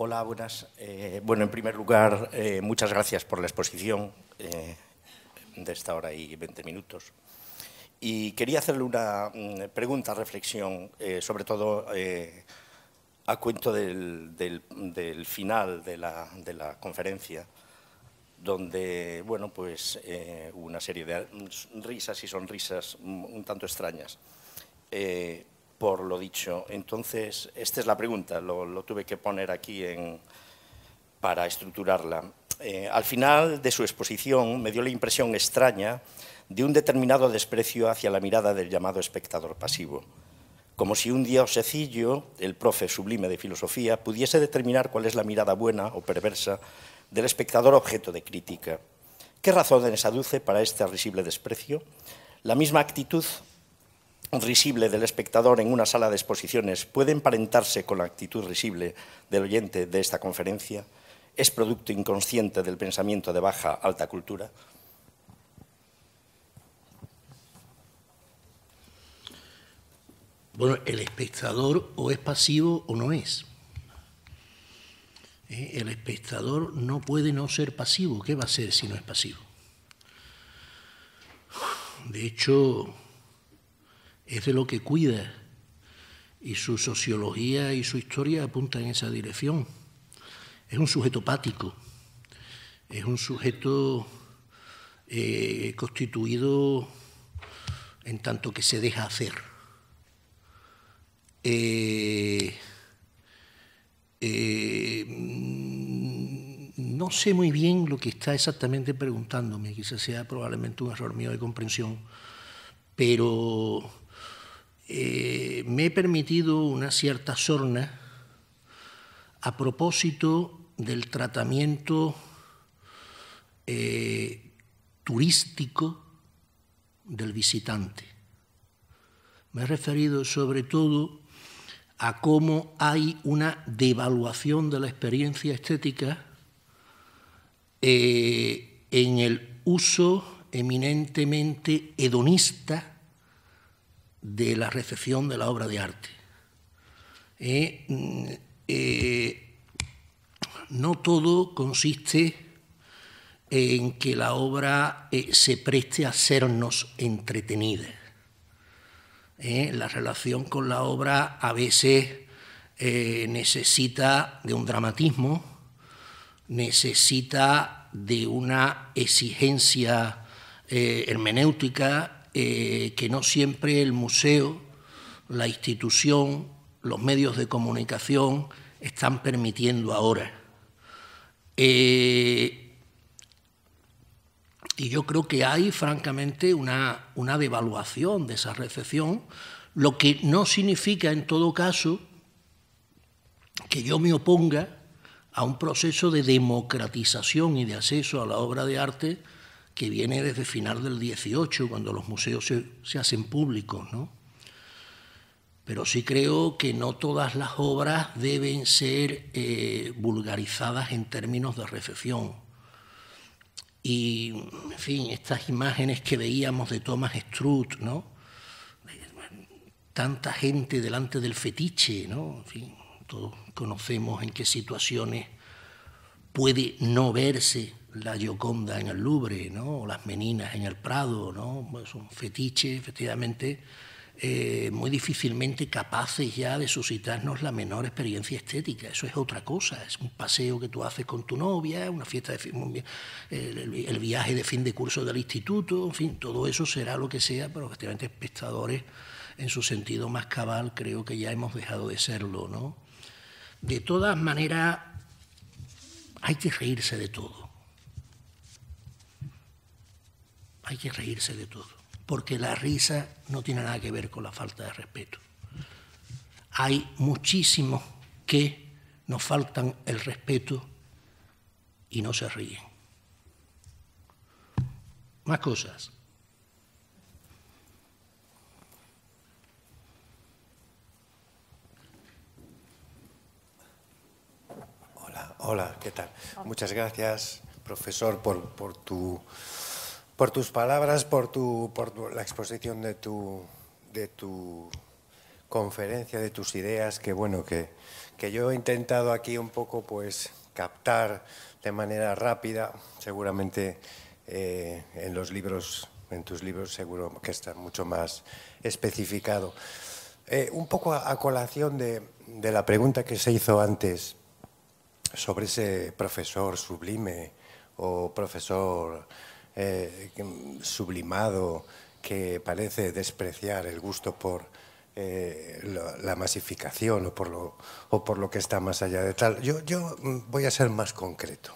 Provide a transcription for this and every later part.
Hola, buenas. Eh, bueno, en primer lugar, eh, muchas gracias por la exposición eh, de esta hora y 20 minutos. Y quería hacerle una mm, pregunta, reflexión, sobre todo a cuento del, final de la, conferencia, donde, bueno, pues una serie de risas y sonrisas un tanto extrañas por lo dicho. Entonces, esta es la pregunta, lo, tuve que poner aquí para estructurarla. Eh, al final de su exposición me dio la impresión extraña de un determinado desprecio hacia la mirada del llamado espectador pasivo, como si un diosecillo, el profe sublime de filosofía, pudiese determinar cuál es la mirada buena o perversa del espectador objeto de crítica. ¿Qué razones aduce para este risible desprecio? La misma actitud risible del espectador en una sala de exposiciones puede emparentarse con la actitud risible del oyente de esta conferencia? ¿Es producto inconsciente del pensamiento de baja alta cultura? Bueno, el espectador o es pasivo o no es. ¿Eh? El espectador no puede no ser pasivo. ¿Qué va a ser si no es pasivo? De hecho, es de lo que cuida y su sociología y su historia apuntan en esa dirección. Es un sujeto pático, es un sujeto eh, constituido en tanto que se deja hacer. Eh, eh, no sé muy bien lo que está exactamente preguntándome, quizás sea probablemente un error mío de comprensión, pero eh, me he permitido una cierta sorna a propósito del tratamiento eh, turístico del visitante. Me he referido sobre todo a cómo hay una devaluación de la experiencia estética eh, en el uso eminentemente hedonista de la recepción de la obra de arte. Eh, mm, eh, no todo consiste en que la obra eh, se preste a sernos entretenida. La relación con la obra a veces necesita de un dramatismo, necesita de una exigencia hermenéutica, eh, que no siempre el museo, la institución, los medios de comunicación están permitiendo ahora. Eh, y yo creo que hay, francamente, una devaluación de esa recepción, lo que no significa, en todo caso, que yo me oponga a un proceso de democratización y de acceso a la obra de arte que viene desde final del 18, cuando los museos se, hacen públicos, ¿no? Pero sí creo que no todas las obras deben ser eh, vulgarizadas en términos de recepción. Y, en fin, estas imágenes que veíamos de Thomas Struth, ¿no? Tanta gente delante del fetiche, ¿no? En fin, todos conocemos en qué situaciones puede no verse la Gioconda en el Louvre, o las Meninas en el Prado, ¿no? son fetiches, efectivamente, eh, muy difícilmente capaces ya de suscitarnos la menor experiencia estética. Eso es otra cosa, es un paseo que tú haces con tu novia, una fiesta de fin, el, viaje de fin de curso del instituto, en fin, todo eso será lo que sea, pero efectivamente espectadores en su sentido más cabal creo que ya hemos dejado de serlo. ¿no? De todas maneras, hay que reírse de todo. hay que reírse de todo, porque la risa no tiene nada que ver con la falta de respeto. Hay muchísimos que nos faltan el respeto y no se ríen. Más cosas. Hola, hola, ¿qué tal? Muchas gracias, profesor, por, por tu por tus palabras, por, tu, por la exposición de tu, conferencia, de tus ideas, que bueno, que, yo he intentado aquí un poco pues captar de manera rápida, seguramente eh, en los libros, en tus libros seguro que está mucho más especificado. Eh, un poco a, colación de, la pregunta que se hizo antes sobre ese profesor sublime o profesor eh, sublimado que parece despreciar el gusto por eh, la, masificación o por, lo, por lo que está más allá de tal. Yo, mm, voy a ser más concreto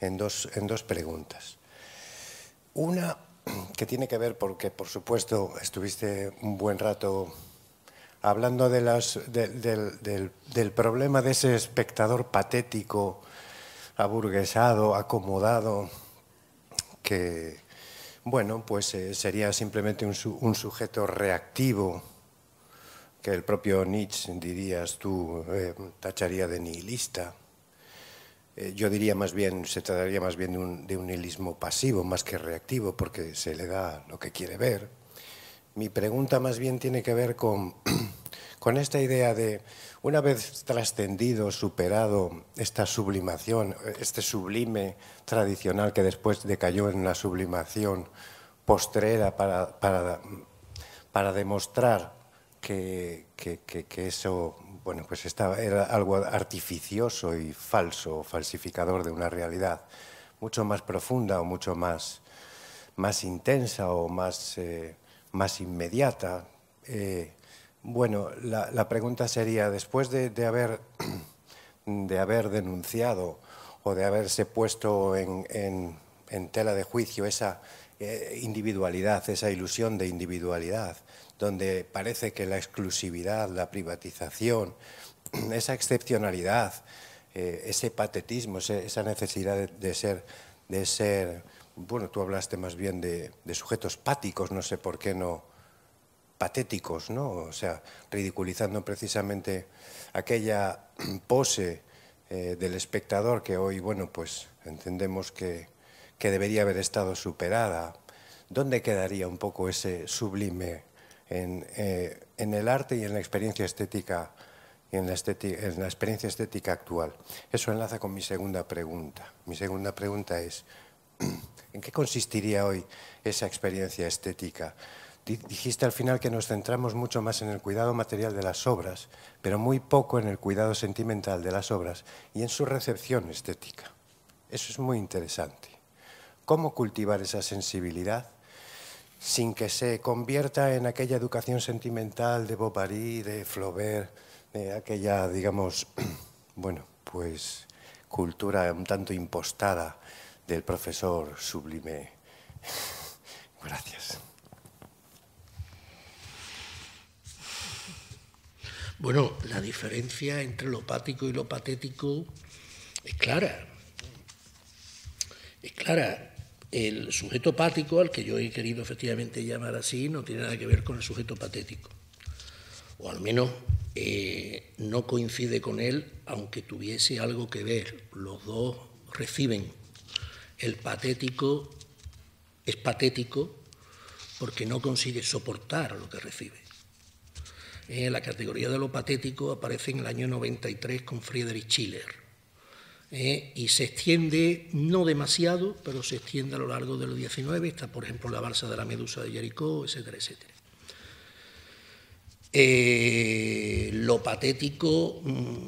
en dos, en dos preguntas. Una que tiene que ver, porque por supuesto estuviste un buen rato hablando del, problema de ese espectador patético, aburguesado, acomodado, que, bueno, pues eh, sería simplemente un, sujeto reactivo que el propio Nietzsche, dirías tú, eh, tacharía de nihilista. Eh, yo diría más bien, se trataría más bien de un, de nihilismo pasivo más que reactivo, porque se le da lo que quiere ver. Mi pregunta más bien tiene que ver con, con esta idea de una vez trascendido, superado esta sublimación, este sublime tradicional que después decayó en la sublimación postrera para, para, demostrar que, eso bueno, pues estaba, era algo artificioso y falso, falsificador de una realidad mucho más profunda o mucho más, más intensa o más, eh, más inmediata. Eh, bueno, la, pregunta sería, después de, haber, de haber denunciado o de haberse puesto en, en, tela de juicio esa eh, individualidad, esa ilusión de individualidad, donde parece que la exclusividad, la privatización, esa excepcionalidad, eh, ese patetismo, esa necesidad de, ser, de ser, bueno, tú hablaste más bien de sujetos páticos, no sé por qué no patéticos, O sea, ridiculizando precisamente aquella pose eh, del espectador que hoy, bueno, pues entendemos que, debería haber estado superada. ¿Dónde quedaría un poco ese sublime en, eh, el arte y en la experiencia estética en en la experiencia estética actual? Eso enlaza con mi segunda pregunta. Mi segunda pregunta es, ¿en qué consistiría hoy esa experiencia estética? Dijiste al final que nos centramos mucho más en el cuidado material de las obras, pero muy poco en el cuidado sentimental de las obras y en su recepción estética. Eso es muy interesante. ¿Cómo cultivar esa sensibilidad sin que se convierta en aquella educación sentimental de Bovary, de Flaubert, de aquella, digamos, bueno, pues cultura un tanto impostada del profesor sublime? Gracias. Bueno, la diferencia entre lo pático y lo patético es clara. Es clara. El sujeto pático, al que yo he querido efectivamente llamar así, no tiene nada que ver con el sujeto patético. O al menos eh, no coincide con él, aunque tuviese algo que ver. Los dos reciben. El patético es patético porque no consigue soportar lo que recibe. Eh, la categoría de lo patético aparece en el año 93 con Friedrich Schiller. Eh, y se extiende, no demasiado, pero se extiende a lo largo de los 19. Está, por ejemplo, la balsa de la medusa de Jericó, etcétera, etcétera. Eh, lo patético, mm,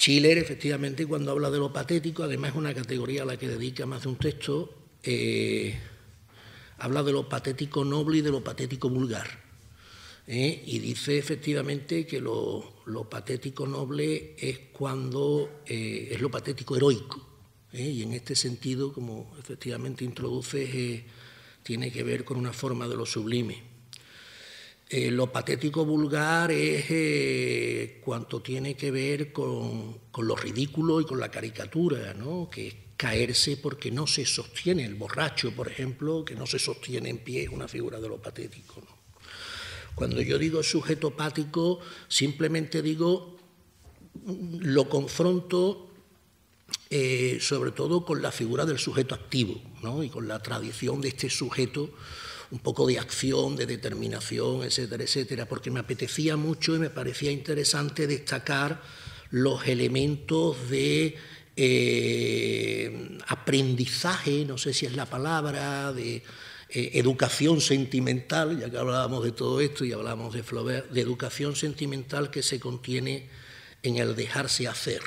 Schiller, efectivamente, cuando habla de lo patético, además es una categoría a la que dedica más de un texto, habla de lo patético noble y de lo patético vulgar. ¿eh? y dice efectivamente que lo, patético noble es cuando eh, es lo patético heroico. ¿eh? y en este sentido, como efectivamente introduces, tiene que ver con una forma de lo sublime. lo patético vulgar es cuanto tiene que ver con, con, lo ridículo y con la caricatura, ¿no? que es caerse porque no se sostiene. El borracho, por ejemplo, que no se sostiene en pie, es una figura de lo patético. ¿no? Cuando yo digo sujeto pático, simplemente digo, mm, lo confronto eh, sobre todo con la figura del sujeto activo y con la tradición de este sujeto, un poco de acción, de determinación, etcétera, etcétera, porque me apetecía mucho y me parecía interesante destacar los elementos de eh, aprendizaje, no sé si es la palabra, de eh, educación sentimental, ya que hablábamos de todo esto y hablábamos de Flaubert, de educación sentimental que se contiene en el dejarse hacer.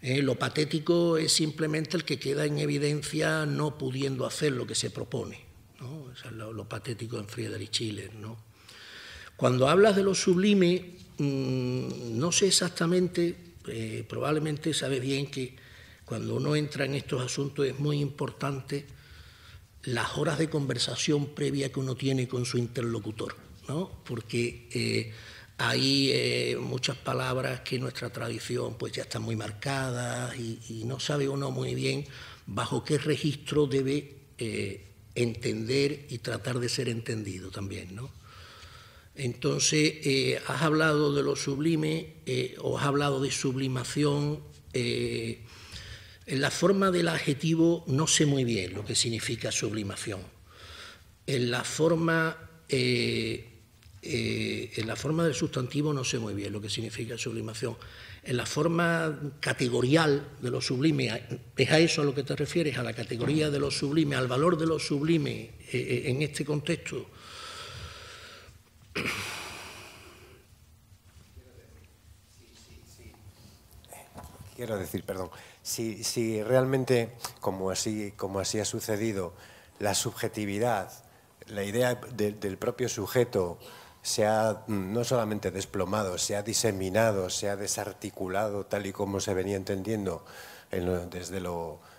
Eh, lo patético es simplemente el que queda en evidencia no pudiendo hacer lo que se propone. Eso es lo, patético en Friedrich Schiller. ¿no? Cuando hablas de lo sublime, mm, no sé exactamente, eh, probablemente sabes bien que cuando uno entra en estos asuntos es muy importante las horas de conversación previa que uno tiene con su interlocutor, ¿no? porque eh, hay eh, muchas palabras que en nuestra tradición pues, ya están muy marcadas y, no sabe uno muy bien bajo qué registro debe eh, entender y tratar de ser entendido también. ¿no? Entonces, has hablado de lo sublime o has hablado de sublimación. En La forma del adjetivo no sé muy bien lo que significa sublimación. En la forma, eh, eh, en la forma del sustantivo no sé muy bien lo que significa sublimación. En la forma categorial de lo sublime, ¿es a eso a lo que te refieres? ¿A la categoría de lo sublime, al valor de lo sublime eh, en este contexto? Quiero decir, perdón, si, realmente, como así, como así ha sucedido, la subjetividad, la idea del propio sujeto se ha mm, no solamente desplomado, se ha diseminado, se ha desarticulado tal y como se venía entendiendo desde,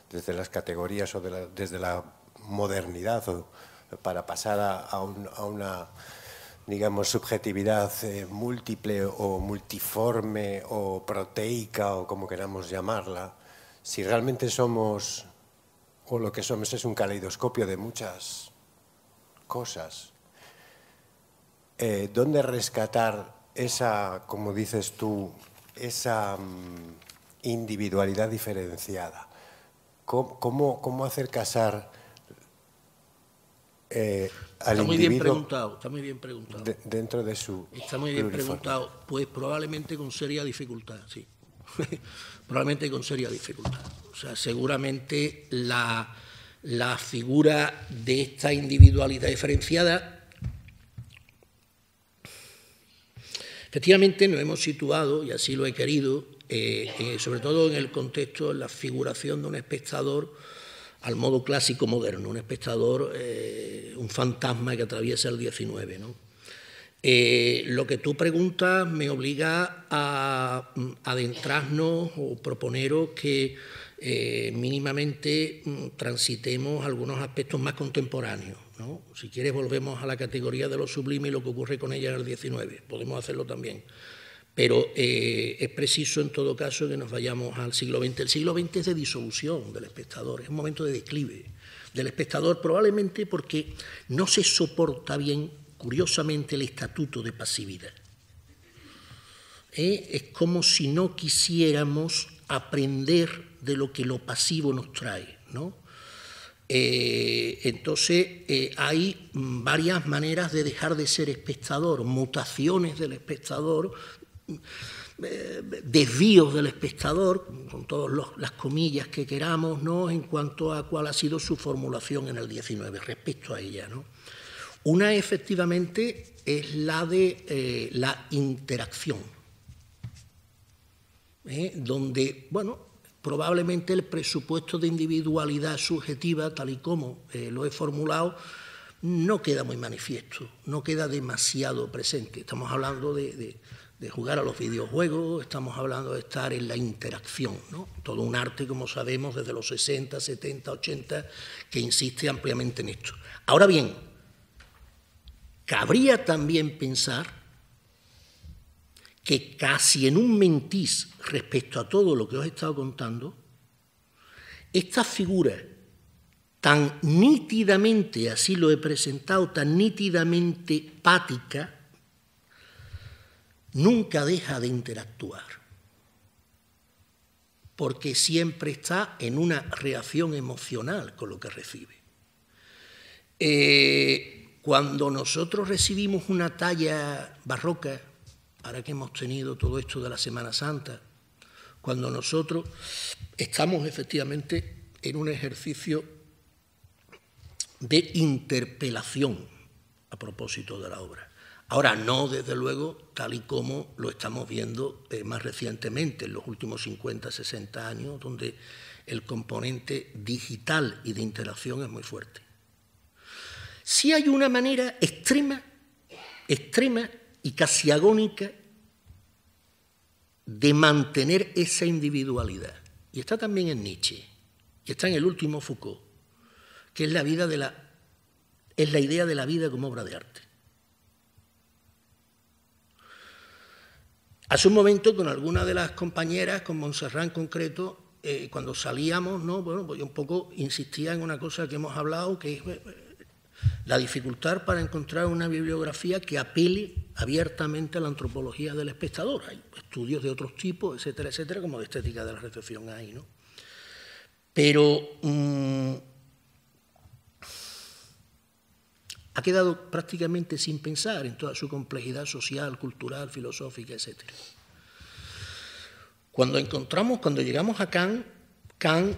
desde las categorías o desde la modernidad para pasar a, una digamos, subjetividad eh, múltiple o multiforme o proteica o como queramos llamarla, si realmente somos, o lo que somos es un caleidoscopio de muchas cosas, eh, ¿dónde rescatar esa, como dices tú, esa mm, individualidad diferenciada? ¿Cómo, cómo, hacer casar eh, al está muy Bien preguntado, está muy bien preguntado. dentro de su. Está muy bien preguntado. Pues probablemente con seria dificultad, sí probablemente con seria dificultad. O sea, seguramente la, figura de esta individualidad diferenciada Efectivamente, nos hemos situado, y así lo he querido, eh, eh, sobre todo en el contexto, de la figuración de un espectador al modo clásico moderno, un espectador, eh, un fantasma que atraviesa el 19, ¿no? Eh, lo que tú preguntas me obliga a, mm, adentrarnos o proponeros que eh, mínimamente mm, transitemos algunos aspectos más contemporáneos. Si quieres volvemos a la categoría de lo sublime y lo que ocurre con ella en el 19, podemos hacerlo también. Pero eh, es preciso en todo caso que nos vayamos al siglo XX. El siglo XX es de disolución del espectador, es un momento de declive del espectador, probablemente porque no se soporta bien curiosamente el estatuto de pasividad. ¿eh? Es como si no quisiéramos aprender de lo que lo pasivo nos trae. ¿no? Eh, entonces eh, hay varias maneras de dejar de ser espectador, mutaciones del espectador, desvíos del espectador, con todas las comillas que queramos, ¿no? en cuanto a cuál ha sido su formulación en el 19 respecto a ella. ¿no? Una efectivamente es la de eh, la interacción, ¿eh? donde, bueno, probablemente el presupuesto de individualidad subjetiva, tal y como eh, lo he formulado, no queda muy manifiesto, no queda demasiado presente. Estamos hablando de, jugar a los videojuegos, estamos hablando de estar en la interacción, ¿no? todo un arte, como sabemos, desde los 60, 70, 80, que insiste ampliamente en esto. Ahora bien, cabría también pensar que casi en un mentís respecto a todo lo que os he estado contando, esta figura tan nítidamente, así lo he presentado, tan nítidamente pática, nunca deja de interactuar, porque siempre está en una reacción emocional con lo que recibe. Eh, cuando nosotros recibimos una talla barroca, ahora que hemos tenido todo esto de la Semana Santa, cuando nosotros estamos efectivamente en un ejercicio de interpelación a propósito de la obra. Ahora, no, desde luego, tal y como lo estamos viendo eh, más recientemente, en los últimos 50, 60 años, donde el componente digital y de interacción es muy fuerte sí hay una manera extrema, extrema y casi agónica de mantener esa individualidad. Y está también en Nietzsche, y está en el último Foucault, que es la, vida de la, es la idea de la vida como obra de arte. Hace un momento con alguna de las compañeras, con Montserrat en concreto, eh, cuando salíamos, ¿no? bueno, pues yo un poco insistía en una cosa que hemos hablado, que es eh, la dificultad para encontrar una bibliografía que apele abiertamente a la antropología del espectador. Hay estudios de otros tipos, etcétera, etcétera, como de estética de la recepción ahí, ¿no? Pero mm, ha quedado prácticamente sin pensar en toda su complejidad social, cultural, filosófica, etcétera. Cuando encontramos, cuando llegamos a Kant, Kant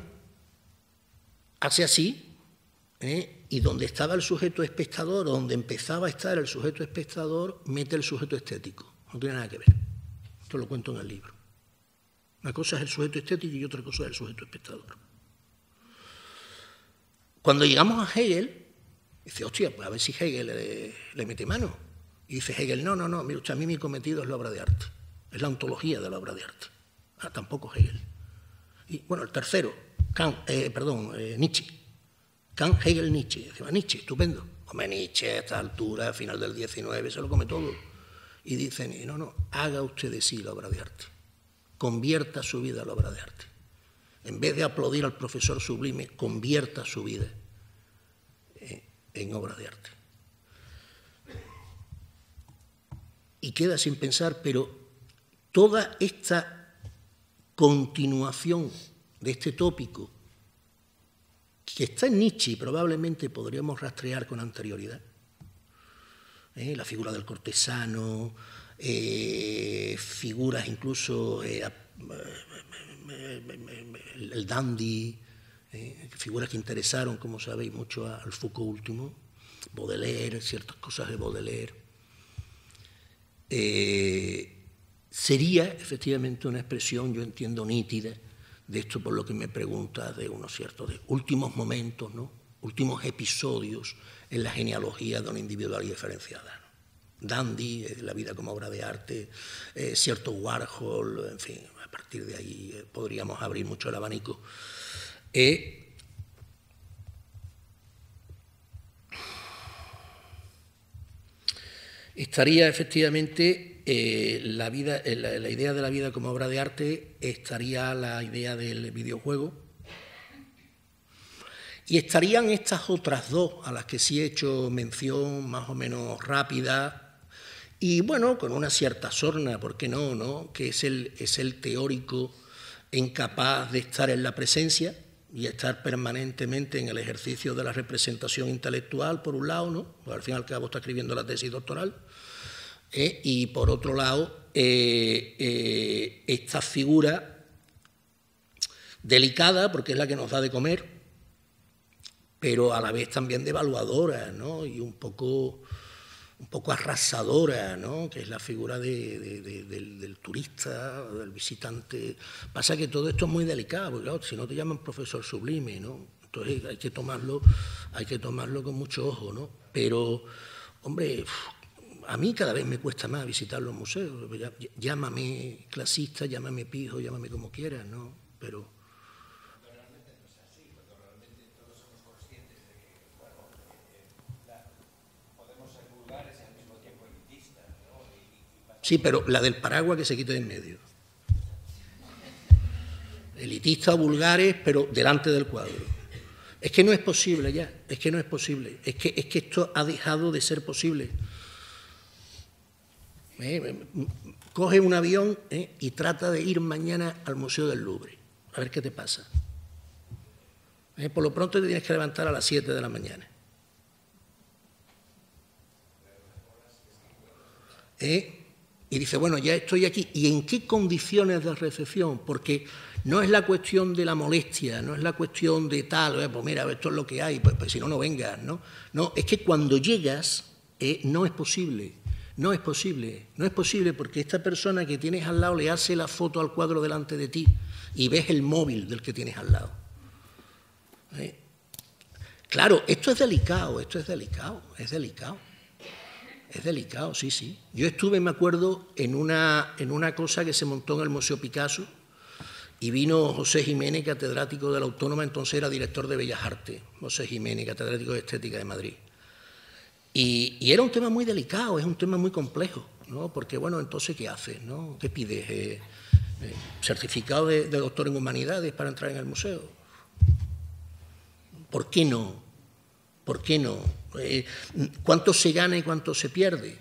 hace así, ¿eh? Y donde estaba el sujeto espectador, donde empezaba a estar el sujeto espectador, mete el sujeto estético. No tiene nada que ver. Esto lo cuento en el libro. Una cosa es el sujeto estético y otra cosa es el sujeto espectador. Cuando llegamos a Hegel, dice, hostia, pues a ver si Hegel le, mete mano. Y dice Hegel, no, no, no, mira, usted, a mí mi cometido es la obra de arte, es la ontología de la obra de arte. Ah, tampoco Hegel. Y bueno, el tercero, Kant, eh, perdón, eh, Nietzsche. Dan Hegel, Nietzsche. dice, Nietzsche, estupendo. Come Nietzsche a esta altura, final del 19, se lo come todo. Y dicen, no, no, haga usted de sí la obra de arte. Convierta su vida a la obra de arte. En vez de aplaudir al profesor sublime, convierta su vida eh, en obra de arte. Y queda sin pensar, pero toda esta continuación de este tópico que está en Nietzsche probablemente podríamos rastrear con anterioridad. ¿eh? La figura del cortesano, eh, figuras incluso eh, el dandy, figuras que interesaron, como sabéis, mucho al Foucault último, Baudelaire, ciertas cosas de Baudelaire. sería efectivamente una expresión, yo entiendo, nítida de esto por lo que me pregunta de unos ciertos de últimos momentos, ¿no? últimos episodios en la genealogía de una individual diferenciada. Dandy, eh, la vida como obra de arte, eh, cierto Warhol, en fin, a partir de ahí eh, podríamos abrir mucho el abanico. estaría efectivamente eh, la, vida, eh, la, idea de la vida como obra de arte estaría la idea del videojuego y estarían estas otras dos a las que sí he hecho mención más o menos rápida y bueno, con una cierta sorna, porque no? no? Que es el, es el teórico incapaz de estar en la presencia y estar permanentemente en el ejercicio de la representación intelectual, por un lado, ¿no? Pues al fin y al cabo está escribiendo la tesis doctoral ¿eh? y por otro lado eh, eh, esta figura delicada, porque es la que nos da de comer, pero a la vez también devaluadora ¿no? y un poco, un poco arrasadora, ¿no? que es la figura de, del, turista, del visitante. Pasa que todo esto es muy delicado, porque claro, si no te llaman profesor sublime, ¿no? entonces hay que tomarlo, hay que tomarlo con mucho ojo, ¿no? Pero, hombre, a mí cada vez me cuesta más visitar los museos. Llámame clasista, llámame pijo, llámame como quieras, ¿no? Pero... Sí, pero la del paraguas que se quita de en medio. Elitistas vulgares, pero delante del cuadro. Es que no es posible ya, es que no es posible, es que, es que esto ha dejado de ser posible. Eh, eh, coge un avión eh, y trata de ir mañana al Museo del Louvre, a ver qué te pasa. por lo pronto te tienes que levantar a las 7 de la mañana. Y dice, bueno, ya estoy aquí. ¿Y en qué condiciones de recepción? Porque no es la cuestión de la molestia, no es la cuestión de tal, pues mira, esto es lo que hay, pues, pues, si no, no vengas, ¿no? No, es que cuando llegas no es posible no es posible, no es posible porque esta persona que tienes al lado le hace la foto al cuadro delante de ti y ves el móvil del que tienes al lado. ¿Eh? Claro, esto es delicado, esto es delicado, es delicado. Es delicado, sí, sí. Yo estuve, me acuerdo, en una, en una cosa que se montó en el Museo Picasso y vino José Jiménez, catedrático de la Autónoma, entonces era director de Bellas Artes, José Jiménez, catedrático de Estética de Madrid. Y, era un tema muy delicado, es un tema muy complejo, ¿no? Porque, bueno, entonces, ¿qué haces? No? ¿Qué pides? Eh, eh, ¿Certificado de, doctor en humanidades para entrar en el museo? ¿Por qué no? ¿Por qué no? Eh, ¿Cuánto se gana y cuánto se pierde?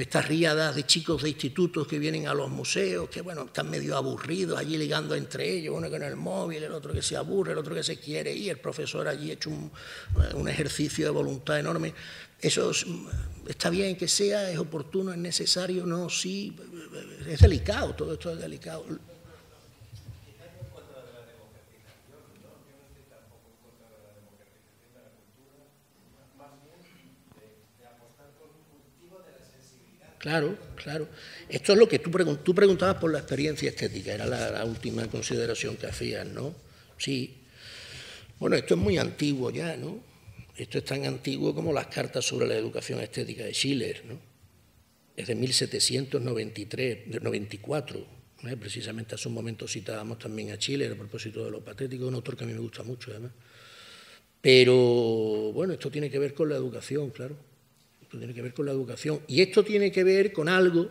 estas riadas de chicos de institutos que vienen a los museos, que bueno, están medio aburridos allí ligando entre ellos, uno que con el móvil, el otro que se aburre, el otro que se quiere ir, el profesor allí ha hecho un, ejercicio de voluntad enorme. Eso está bien que sea, es oportuno, es necesario, no, sí, es delicado, todo esto es delicado. Claro, claro. Esto es lo que tú, tú preguntabas por la experiencia estética, era la, última consideración que hacías, ¿no? Sí. Bueno, esto es muy antiguo ya, ¿no? Esto es tan antiguo como las cartas sobre la educación estética de Schiller, ¿no? Es de 1793, de 94. ¿eh? Precisamente hace un momento citábamos también a Schiller a propósito de lo patético, un autor que a mí me gusta mucho, además. Pero, bueno, esto tiene que ver con la educación, claro esto tiene que ver con la educación y esto tiene que ver con algo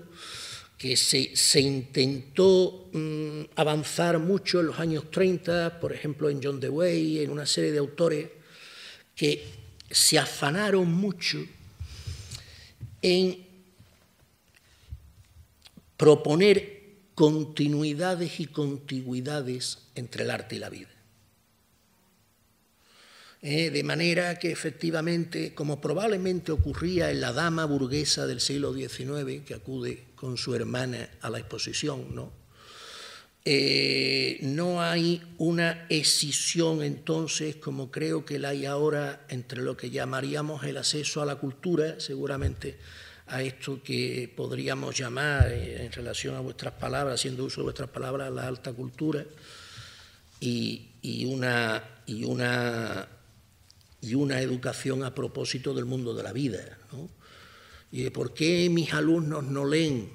que se, intentó mm, avanzar mucho en los años 30, por ejemplo en John Dewey, en una serie de autores que se afanaron mucho en proponer continuidades y contigüidades entre el arte y la vida. Eh, de manera que efectivamente, como probablemente ocurría en la dama burguesa del siglo XIX, que acude con su hermana a la exposición, ¿no? Eh, no hay una escisión entonces, como creo que la hay ahora, entre lo que llamaríamos el acceso a la cultura, seguramente a esto que podríamos llamar, eh, en relación a vuestras palabras, haciendo uso de vuestras palabras, la alta cultura, y una, y una y una educación a propósito del mundo de la vida. ¿no? Y por qué mis alumnos no leen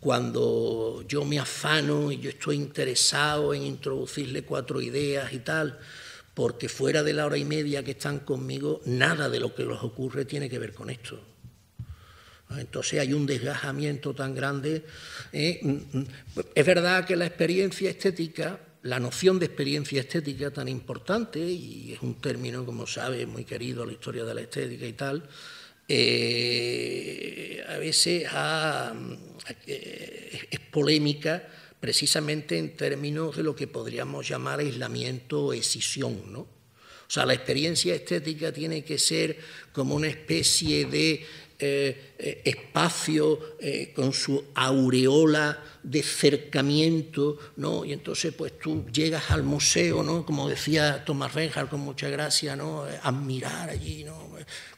cuando yo me afano y yo estoy interesado en introducirle cuatro ideas y tal, porque fuera de la hora y media que están conmigo, nada de lo que les ocurre tiene que ver con esto. Ah, entonces hay un desgajamiento tan grande. ¿eh? Mm, mm. Es verdad que la experiencia estética la noción de experiencia estética tan importante, y es un término, como sabe, muy querido a la historia de la estética y tal, eh, a veces eh, es polémica precisamente en términos de lo que podríamos llamar aislamiento o escisión, ¿no? O sea, la experiencia estética tiene que ser como una especie de eh, eh, espacio eh, con su aureola de cercamiento, ¿no? Y entonces, pues tú llegas al museo, ¿no? Como decía Tomás Reinhardt con mucha gracia, ¿no? Admirar allí, ¿no?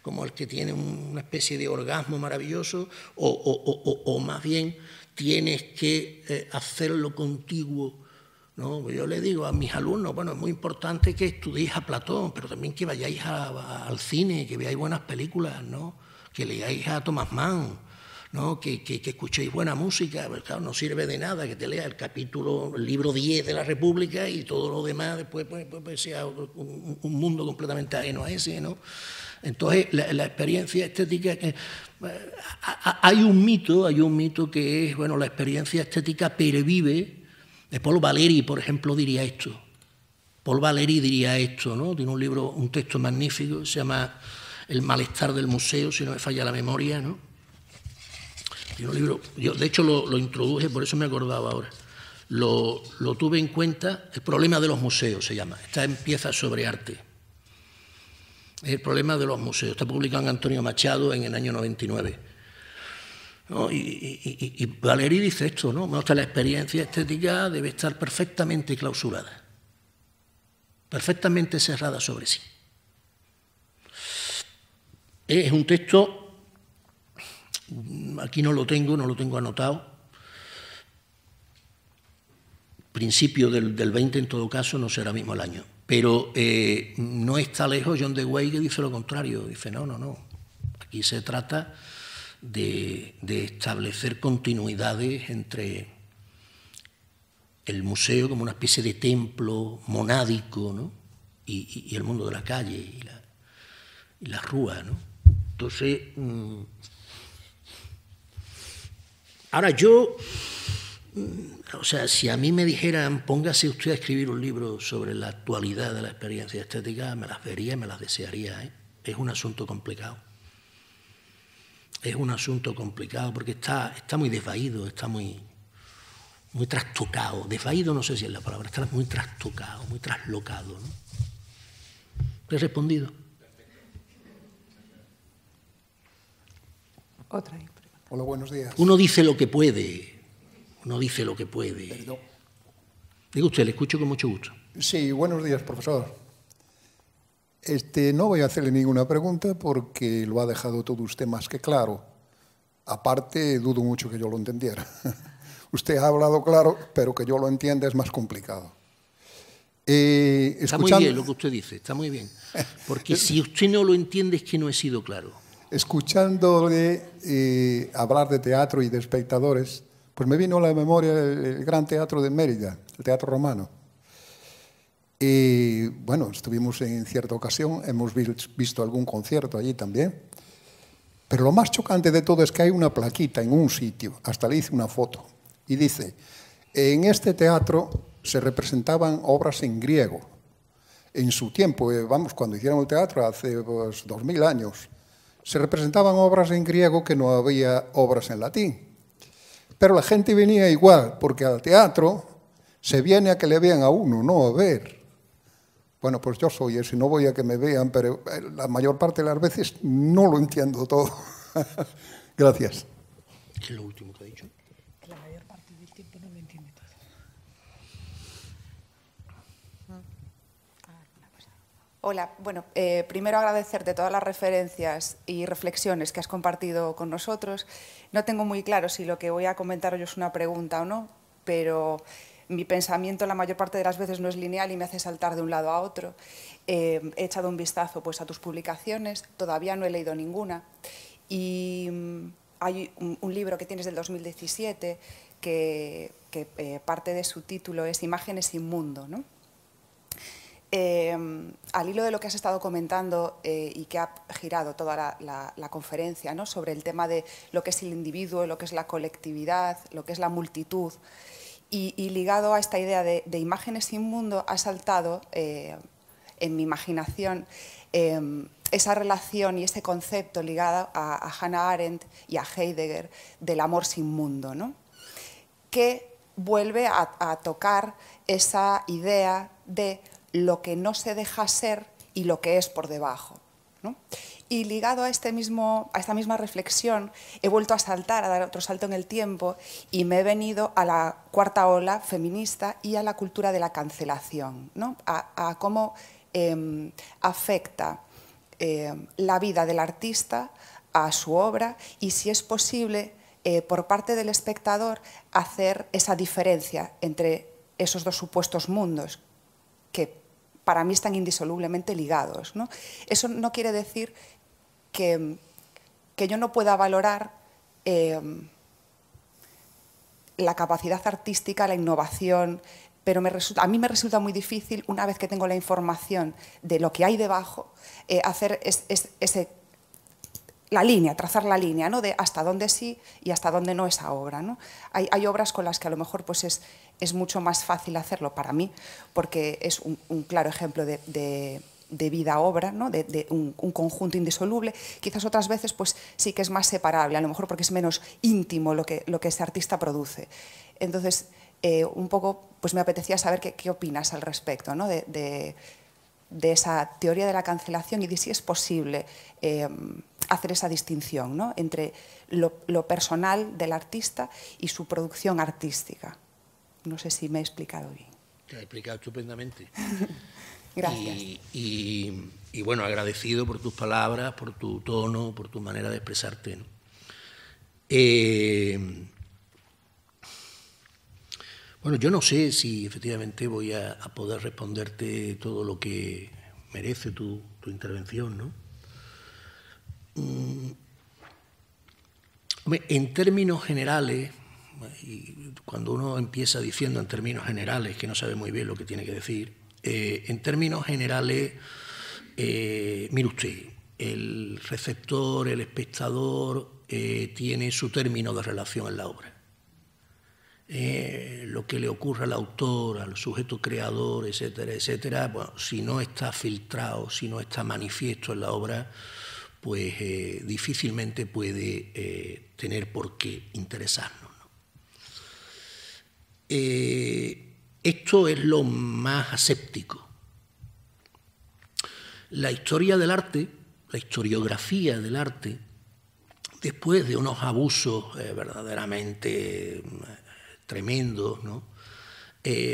Como el que tiene una especie de orgasmo maravilloso, o, más bien tienes que hacerlo contigo ¿No? Pues yo le digo a mis alumnos, bueno, es muy importante que estudiéis a Platón, pero también que vayáis al cine, que veáis buenas películas, ¿no? que leáis a Thomas Mann, ¿no? Que, escuchéis buena música, pues, no sirve de nada que te lea el capítulo, el libro 10 de la República y todo lo demás después pues, pues, pues sea un, mundo completamente ajeno a ese. ¿no? Entonces, la, experiencia estética, eh, hay un mito, hay un mito que es, bueno, la experiencia estética pervive, de Paul Valéry, por ejemplo, diría esto. Paul Valéry diría esto, ¿no? Tiene un libro, un texto magnífico, se llama el malestar del museo, si no me falla la memoria, ¿no? un libro, yo de hecho lo, introduje, por eso me acordaba ahora. Lo, tuve en cuenta, El problema de los museos se llama, está en piezas sobre arte. El problema de los museos, está publicado en Antonio Machado en el año 99. Y, y, dice esto, ¿no? la experiencia estética debe estar perfectamente clausurada, perfectamente cerrada sobre sí. Es un texto, aquí no lo tengo, no lo tengo anotado, principio del, 20 en todo caso, no será mismo el año, pero eh, no está lejos John Dewey que dice lo contrario, dice no, no, no, aquí se trata de, de establecer continuidades entre el museo como una especie de templo monádico ¿no? y, y el mundo de la calle y la, y la rúa. ¿no? Mm. ahora yo, mm, o sea, si a mí me dijeran, póngase usted a escribir un libro sobre la actualidad de la experiencia estética, me las vería y me las desearía. ¿eh? Es un asunto complicado. Es un asunto complicado porque está, está muy desvaído, está muy, muy trastocado. Desvaído no sé si es la palabra, está muy trastocado, muy traslocado. He respondido. Otra Hola, buenos días. Uno dice lo que puede. Uno dice lo que puede. Perdón. Digo usted, le escucho con mucho gusto. Sí, buenos días, profesor. Este, no voy a hacerle ninguna pregunta porque lo ha dejado todo usted más que claro. Aparte, dudo mucho que yo lo entendiera. usted ha hablado claro, pero que yo lo entienda es más complicado. Eh, está muy bien lo que usted dice, está muy bien. Porque si usted no lo entiende es que no he sido claro escuchándole eh, hablar de teatro y de espectadores, pues me vino a la memoria el, gran teatro de Mérida, el teatro romano. Y bueno, estuvimos en cierta ocasión, hemos visto algún concierto allí también. Pero lo más chocante de todo es que hay una plaquita en un sitio, hasta le hice una foto, y dice, en este teatro se representaban obras en griego. En su tiempo, eh, vamos, cuando hicieron el teatro hace pues, dos mil años, se representaban obras en griego que no había obras en latín. Pero la gente venía igual, porque al teatro se viene a que le vean a uno, no a ver. Bueno, pues yo soy ese, no voy a que me vean, pero eh, la mayor parte de las veces no lo entiendo todo. Gracias. lo último Hola, bueno, eh, primero agradecerte todas las referencias y reflexiones que has compartido con nosotros. No tengo muy claro si lo que voy a comentar hoy es una pregunta o no, pero mi pensamiento la mayor parte de las veces no es lineal y me hace saltar de un lado a otro. Eh, he echado un vistazo pues, a tus publicaciones, todavía no he leído ninguna. Y mm, hay un, libro que tienes del 2017 que, eh, parte de su título es Imágenes sin mundo, ¿no? Em, al hilo de lo que has estado comentando eh, y que ha girado toda la, conferencia ¿no? sobre el tema de lo que es el individuo, lo que es la colectividad, lo que es la multitud, y, ligado a esta idea de, imágenes sin mundo, ha saltado eh, en mi imaginación em, esa relación y ese concepto ligado a, Hannah Arendt y a Heidegger del amor sin mundo, ¿no? que vuelve a tocar esa idea de lo que no se deja ser y lo que es por debajo. Y ligado a, este mismo, a esta misma reflexión, he vuelto a saltar, a dar otro salto en el tiempo y me he venido a la cuarta ola feminista y a la cultura de la cancelación, a, cómo em, afecta em, la vida del artista a su obra y si es posible eh, por parte del espectador hacer esa diferencia entre esos dos supuestos mundos que para mí están indisolublemente ligados. Eso no quiere decir que, yo no pueda valorar em, la capacidad artística, la innovación, pero a mí me resulta muy difícil, una vez que tengo la información de lo que hay debajo, eh, hacer ese la línea, trazar la línea, ¿no? De hasta dónde sí y hasta dónde no esa obra, ¿no? Hay, obras con las que a lo mejor pues es, es mucho más fácil hacerlo para mí, porque es un, claro ejemplo de, de, vida-obra, ¿no? De, un, conjunto indisoluble. Quizás otras veces pues sí que es más separable, a lo mejor porque es menos íntimo lo que, lo que ese artista produce. Entonces, eh, un poco pues me apetecía saber qué, qué opinas al respecto, ¿no? de, esa teoría de la cancelación y de si es posible eh, hacer esa distinción ¿no? entre lo, personal del artista y su producción artística. No sé si me he explicado bien. Te has explicado estupendamente. Gracias. Y, bueno, agradecido por tus palabras, por tu tono, por tu manera de expresarte. Eh, bueno, yo no sé si efectivamente voy a, poder responderte todo lo que merece tu intervención, ¿no? Mm, en términos generales, cuando uno empieza diciendo en términos generales, que no sabe muy bien lo que tiene que decir, eh, en términos generales, eh, mire usted, el receptor, el espectador, eh, tiene su término de relación en la obra. lo que le ocurre al autor, al sujeto creador, etcétera, etcétera, bueno, si no está filtrado, si no está manifiesto en la obra, pues eh, difícilmente puede eh, tener por qué interesarnos. Eh, esto es lo más aséptico. La historia del arte, la historiografía del arte, después de unos abusos verdaderamente tremendos,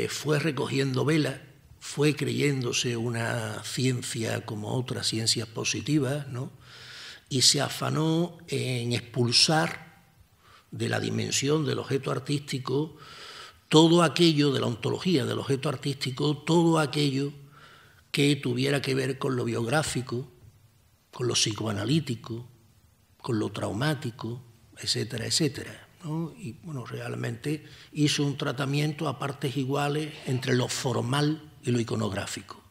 fue recogiendo velas fue creyéndose una ciencia como otras ciencias positivas, y se afanó en expulsar de la dimensión del objeto artístico todo aquello de la ontología del objeto artístico, todo aquello que tuviera que ver con lo biográfico, con lo psicoanalítico, con lo traumático, etcétera, etcétera. Y bueno, realmente hizo un tratamiento a partes iguales entre lo formal y lo iconográfico.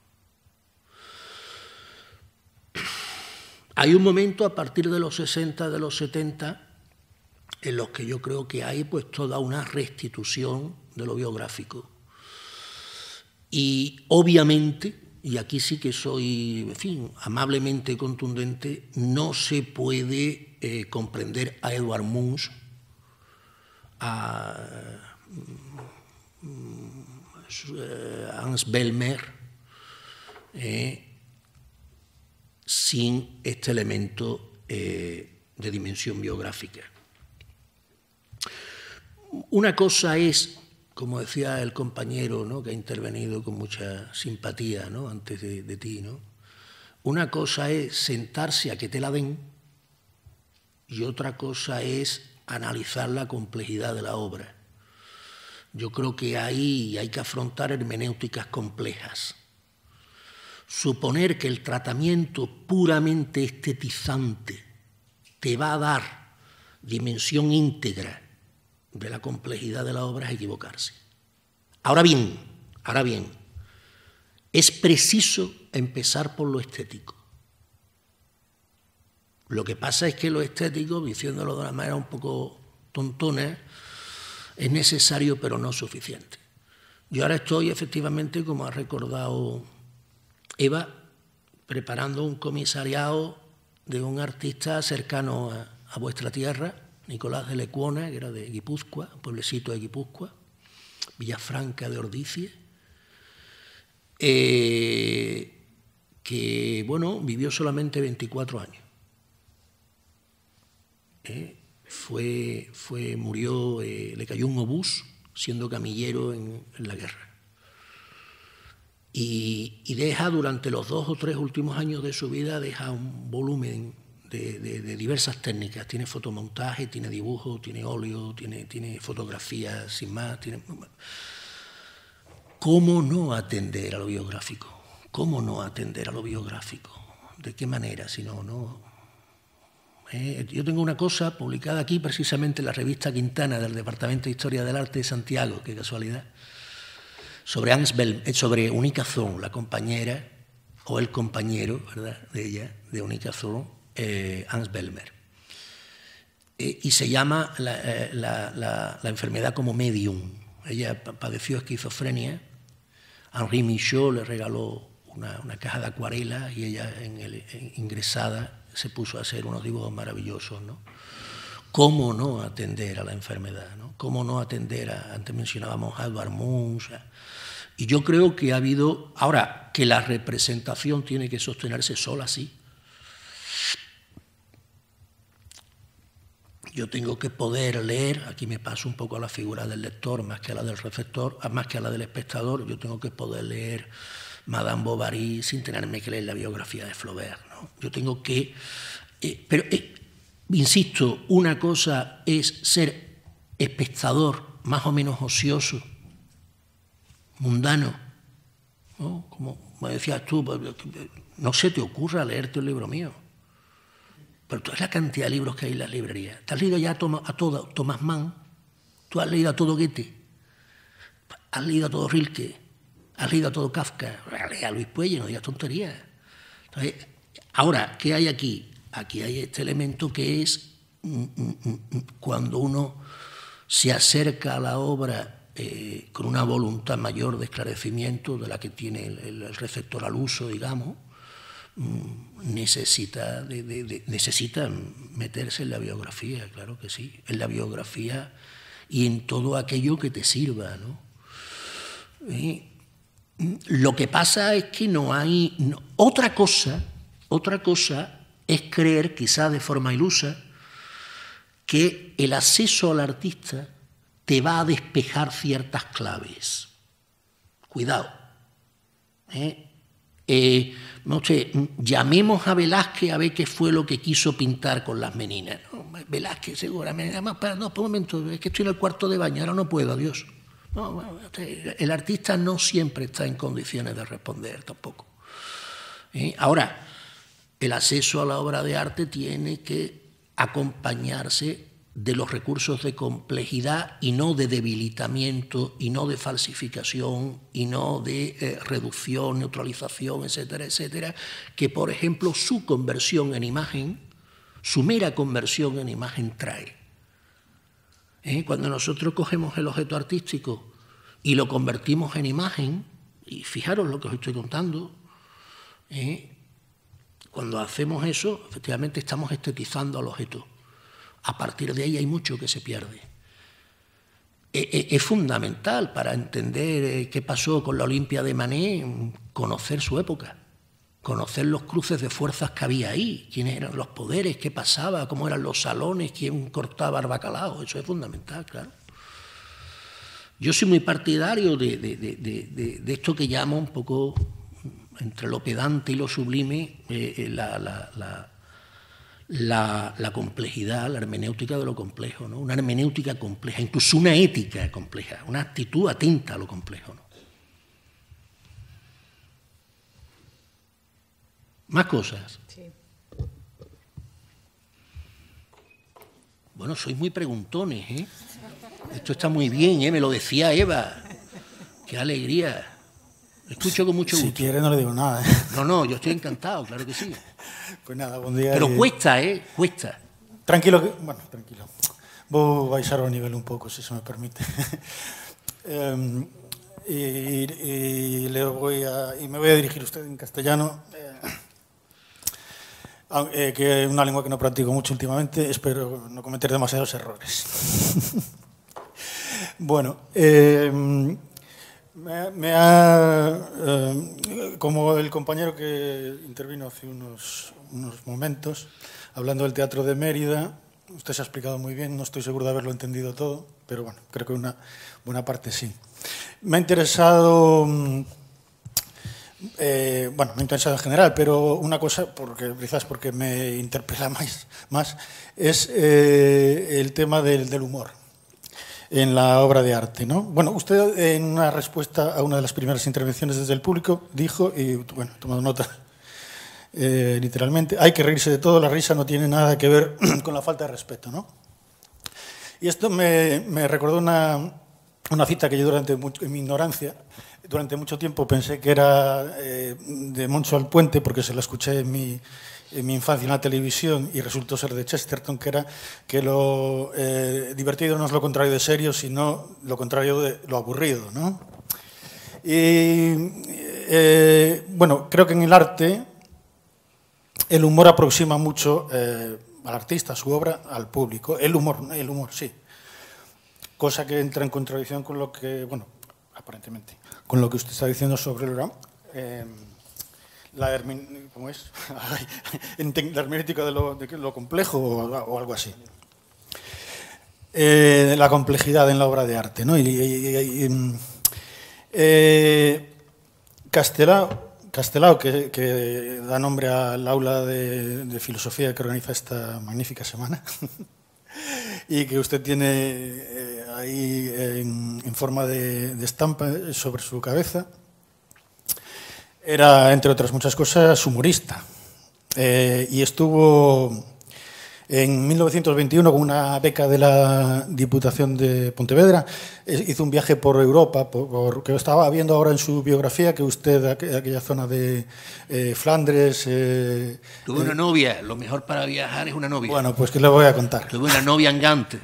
Hay un momento a partir de los 60, de los 70, en los que yo creo que hay pues toda una restitución de lo biográfico. Y obviamente, y aquí sí que soy, fin, amablemente contundente, no se puede eh, comprender a Edward Munch, a mm, Hans Bellmer, eh, sin este elemento eh, de dimensión biográfica. Una cosa es, como decía el compañero ¿no? que ha intervenido con mucha simpatía ¿no? antes de, ti, ¿no? una cosa es sentarse a que te la den y otra cosa es analizar la complejidad de la obra. Yo creo que ahí hay que afrontar hermenéuticas complejas. Suponer que el tratamiento puramente estetizante te va a dar dimensión íntegra de la complejidad de la obra es equivocarse. Ahora bien, ahora bien, es preciso empezar por lo estético. Lo que pasa es que lo estético, diciéndolo de una manera un poco tontona, es necesario pero no suficiente. Yo ahora estoy efectivamente, como ha recordado Eva, preparando un comisariado de un artista cercano a, vuestra tierra, Nicolás de Lecuona, que era de Guipúzcoa, pueblecito de Guipúzcoa, Villafranca de Ordicie, eh, que, bueno, vivió solamente 24 años. Eh, fue, fue, murió, eh, le cayó un obús siendo camillero en, la guerra. Y, deja durante los dos o tres últimos años de su vida, deja un volumen de, diversas técnicas. Tiene fotomontaje, tiene dibujo, tiene óleo, tiene, tiene fotografía sin más. ¿Cómo no atender a lo biográfico? ¿Cómo no atender a lo biográfico? ¿De qué manera? Si no, no, eh, yo tengo una cosa publicada aquí precisamente en la revista Quintana del Departamento de Historia del Arte de Santiago, qué casualidad, sobre, eh, sobre Unica la compañera o el compañero ¿verdad? de ella, de Unica Zorn, eh, Hans Bellmer. y se llama la, la, la, enfermedad como medium. Ella padeció esquizofrenia. Henri Michaud le regaló una, una caja de acuarela y ella ingresada se puso a hacer unos dibujos maravillosos, ¿no? ¿Cómo no atender a la enfermedad? ¿Cómo no atender a, antes mencionábamos a Edward Munch? y yo creo que ha habido, ahora, que la representación tiene que sostenerse sola, así. Yo tengo que poder leer, aquí me paso un poco a la figura del lector más que a la del receptor, más que a la del espectador, yo tengo que poder leer Madame Bovary sin tenerme que leer la biografía de Flaubert. Yo tengo que... Eh, pero, eh, insisto, una cosa es ser espectador más o menos ocioso, mundano, como me decías tú, pues, eh, no se te ocurra leerte un libro mío. Pero tú es la cantidad de libros que hay en la librería. ¿Te has leído ya a, todo, Tomás Mann? ¿Tú has leído a todo Goethe? ¿Has leído a todo Rilke? ¿Has leído a todo Kafka? leído a Luis Puelle, no digas tonterías. Entonces, Ahora, ¿qué hay aquí? Aquí hay este elemento que es mm, mm, mm, cuando uno se acerca a la obra eh, con una voluntad mayor de esclarecimiento de la que tiene el, receptor al uso, digamos, necesita, de, necesita meterse en la biografía, claro que sí, en la biografía y en todo aquello que te sirva. ¿no? lo que pasa es que no hay otra cosa otra cosa es creer, quizás de forma ilusa, que el acceso al artista te va a despejar ciertas claves. Cuidado. ¿eh? Eh, no sé, llamemos a Velázquez a ver qué fue lo que quiso pintar con las meninas. Velázquez, seguramente. no, por un momento, es que estoy en el cuarto de baño, ahora no puedo, adiós. Este, el artista no siempre está en condiciones de responder tampoco. ¿eh? Ahora, el acceso a la obra de arte tiene que acompañarse de los recursos de complejidad y no de debilitamiento y no de falsificación y no de eh, reducción, neutralización, etcétera, etcétera, que por ejemplo su conversión en imagen, su mera conversión en imagen trae. ¿Eh? Cuando nosotros cogemos el objeto artístico y lo convertimos en imagen, y fijaros lo que os estoy contando, ¿eh? Cuando hacemos eso, efectivamente estamos estetizando al objeto. A partir de ahí hay mucho que se pierde. E, e, es fundamental para entender eh, qué pasó con la Olimpia de Mané, conocer su época, conocer los cruces de fuerzas que había ahí, quiénes eran los poderes, qué pasaba, cómo eran los salones, quién cortaba el Eso es fundamental, claro. Yo soy muy partidario de, de esto que llamo un poco entre lo pedante y lo sublime, eh, eh, la, complejidad, la hermenéutica de lo complejo, ¿no? una hermenéutica compleja, incluso una ética compleja, una actitud atenta a lo complejo. Más cosas. Bueno, sois muy preguntones, ¿eh? Esto está muy bien, ¿eh? Me lo decía Eva. Qué alegría. Escucho con mucho gusto. Si quiere no le digo nada. ¿eh? No, no, yo estoy encantado, claro que sí. Pues nada, buen día. Pero cuesta, ¿eh? Cuesta. Tranquilo, bueno, tranquilo. Vos vais a nivel un poco, si se me permite. Em, y, le voy a, y me voy a dirigir a usted en castellano, eh, eh, que es una lengua que no practico mucho últimamente. Espero no cometer demasiados errores. bueno, em, Me, me ha, eh, como el compañero que intervino hace unos, unos momentos, hablando del Teatro de Mérida, usted se ha explicado muy bien, no estoy seguro de haberlo entendido todo, pero bueno, creo que una buena parte sí. Me ha interesado, mm, eh, bueno, me ha interesado en general, pero una cosa, porque quizás porque me interpela más, más es eh, el tema del, del humor. en la obra de arte. ¿no? Bueno, usted en una respuesta a una de las primeras intervenciones desde el público dijo, y bueno, he tomado nota eh, literalmente, hay que reírse de todo, la risa no tiene nada que ver con la falta de respeto. ¿no? Y esto me, recordó una, cita que yo durante en mi ignorancia, durante mucho tiempo pensé que era eh, de Moncho al Puente, porque se la escuché en mi en mi infancia en la televisión y resultó ser de Chesterton, que era que lo eh, divertido no es lo contrario de serio, sino lo contrario de lo aburrido. ¿no? Y, eh, bueno, creo que en el arte el humor aproxima mucho eh, al artista, a su obra, al público. El humor, el humor, sí. Cosa que entra en contradicción con lo que, bueno, aparentemente, con lo que usted está diciendo sobre el la, la como es? la de lo, de lo complejo o algo así. Eh, la complejidad en la obra de arte. ¿no? Y, mm, eh, Castelao, que, da nombre al aula de, filosofía que organiza esta magnífica semana y que usted tiene eh, ahí en, forma de estampa sobre su cabeza. Era, entre otras muchas cosas, humorista. Eh, y estuvo en 1921 con una beca de la Diputación de Pontevedra, eh, hizo un viaje por Europa, por, que estaba viendo ahora en su biografía, que usted, aquella zona de eh, Flandres... Tuve una novia, lo mejor para viajar es una novia. Bueno, pues que le voy a contar. Tuve una novia en Gante.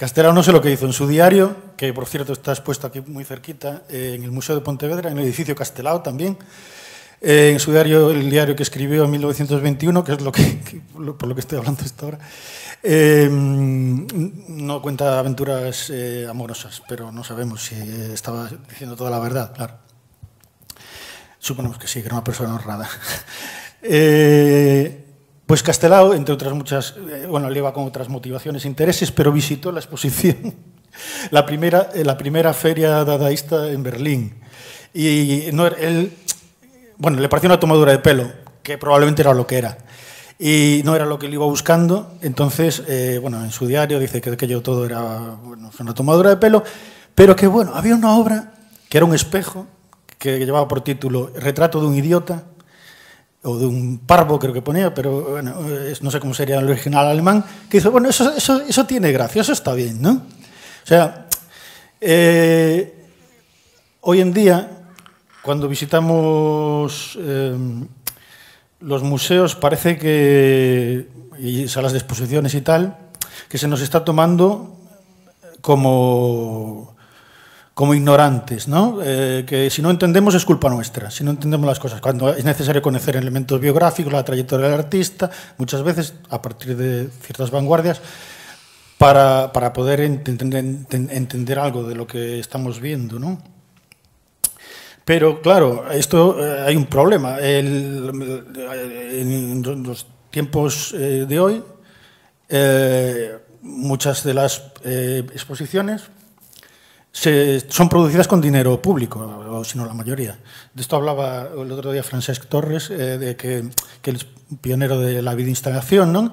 Castelao no sé lo que hizo en su diario, que por cierto está expuesto aquí muy cerquita, eh, en el Museo de Pontevedra, en el edificio Castelao también. Eh, en su diario, el diario que escribió en 1921, que es lo que, por lo que estoy hablando hasta ahora, em, no cuenta aventuras eh, amorosas, pero no sabemos si estaba diciendo toda la verdad, claro. Suponemos que sí, que era una persona honrada. Pues Castelao, entre otras muchas, eh, bueno, le iba con otras motivaciones e intereses, pero visitó la exposición, la primera, eh, la primera feria dadaísta en Berlín. Y no, él, bueno, le pareció una tomadura de pelo, que probablemente era lo que era. Y no era lo que él iba buscando, entonces, eh, bueno, en su diario dice que aquello todo era bueno, una tomadura de pelo, pero que, bueno, había una obra que era un espejo, que llevaba por título Retrato de un idiota, o de un parvo creo que ponía, pero no sé cómo sería el original alemán, que dice, bueno, eso, eso, tiene gracia, eso está bien, ¿no? O sea, eh, hoy en día, cuando visitamos eh, los museos, parece que, y salas de exposiciones y tal, que se nos está tomando como como ignorantes, ¿no? Eh, que si no entendemos es culpa nuestra, si no entendemos las cosas. Cuando es necesario conocer elementos biográficos, la trayectoria del artista, muchas veces a partir de ciertas vanguardias, para, poder entender algo de lo que estamos viendo, ¿no? Pero claro, esto eh, hay un problema. Eh, en los tiempos de hoy, muchas de las exposiciones son producidas con dinero público, o si no la mayoría. De esto hablaba el otro día Francesc Torres, eh, de que, que es pionero de la videoinstalación, ¿no?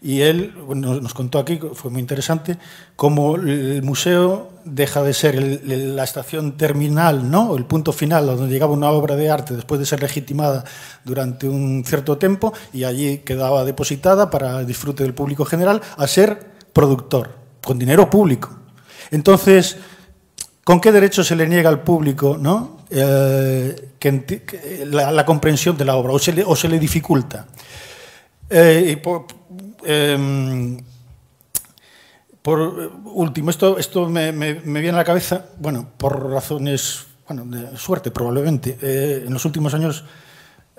y él nos, contó aquí, fue muy interesante, cómo el museo deja de ser la estación terminal, ¿no? el punto final donde llegaba una obra de arte después de ser legitimada durante un cierto tiempo y allí quedaba depositada para el disfrute del público general, a ser productor, con dinero público. Entonces, ¿Con qué derecho se le niega al público ¿no? Eh, la, comprensión de la obra o se le, dificulta? Eh, em, por, último, esto, esto me, viene a la cabeza, bueno, por razones, bueno, de suerte probablemente. Eh, en los últimos años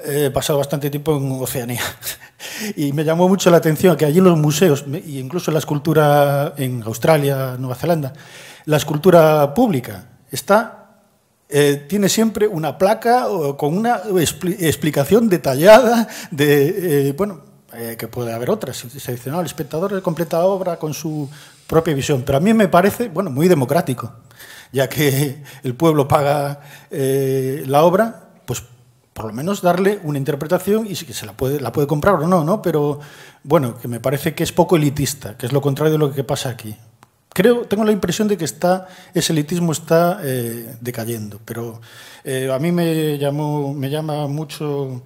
he pasado bastante tiempo en Oceanía y me llamó mucho la atención que allí en los museos, incluso en la escultura en Australia, Nueva Zelanda, la escultura pública. Está, eh, tiene siempre una placa con una explicación detallada de, eh, bueno, eh, que puede haber otras, seleccionado el espectador completa la obra con su propia visión. Pero a mí me parece, bueno, muy democrático, ya que el pueblo paga la obra, pues por lo menos darle una interpretación y si se la puede, la puede comprar o no, ¿no? Pero bueno, que me parece que es poco elitista, que es lo contrario de lo que pasa aquí. creo, tengo la impresión de que está, ese elitismo está eh, decayendo, pero eh, a mí me, llamó, me llama mucho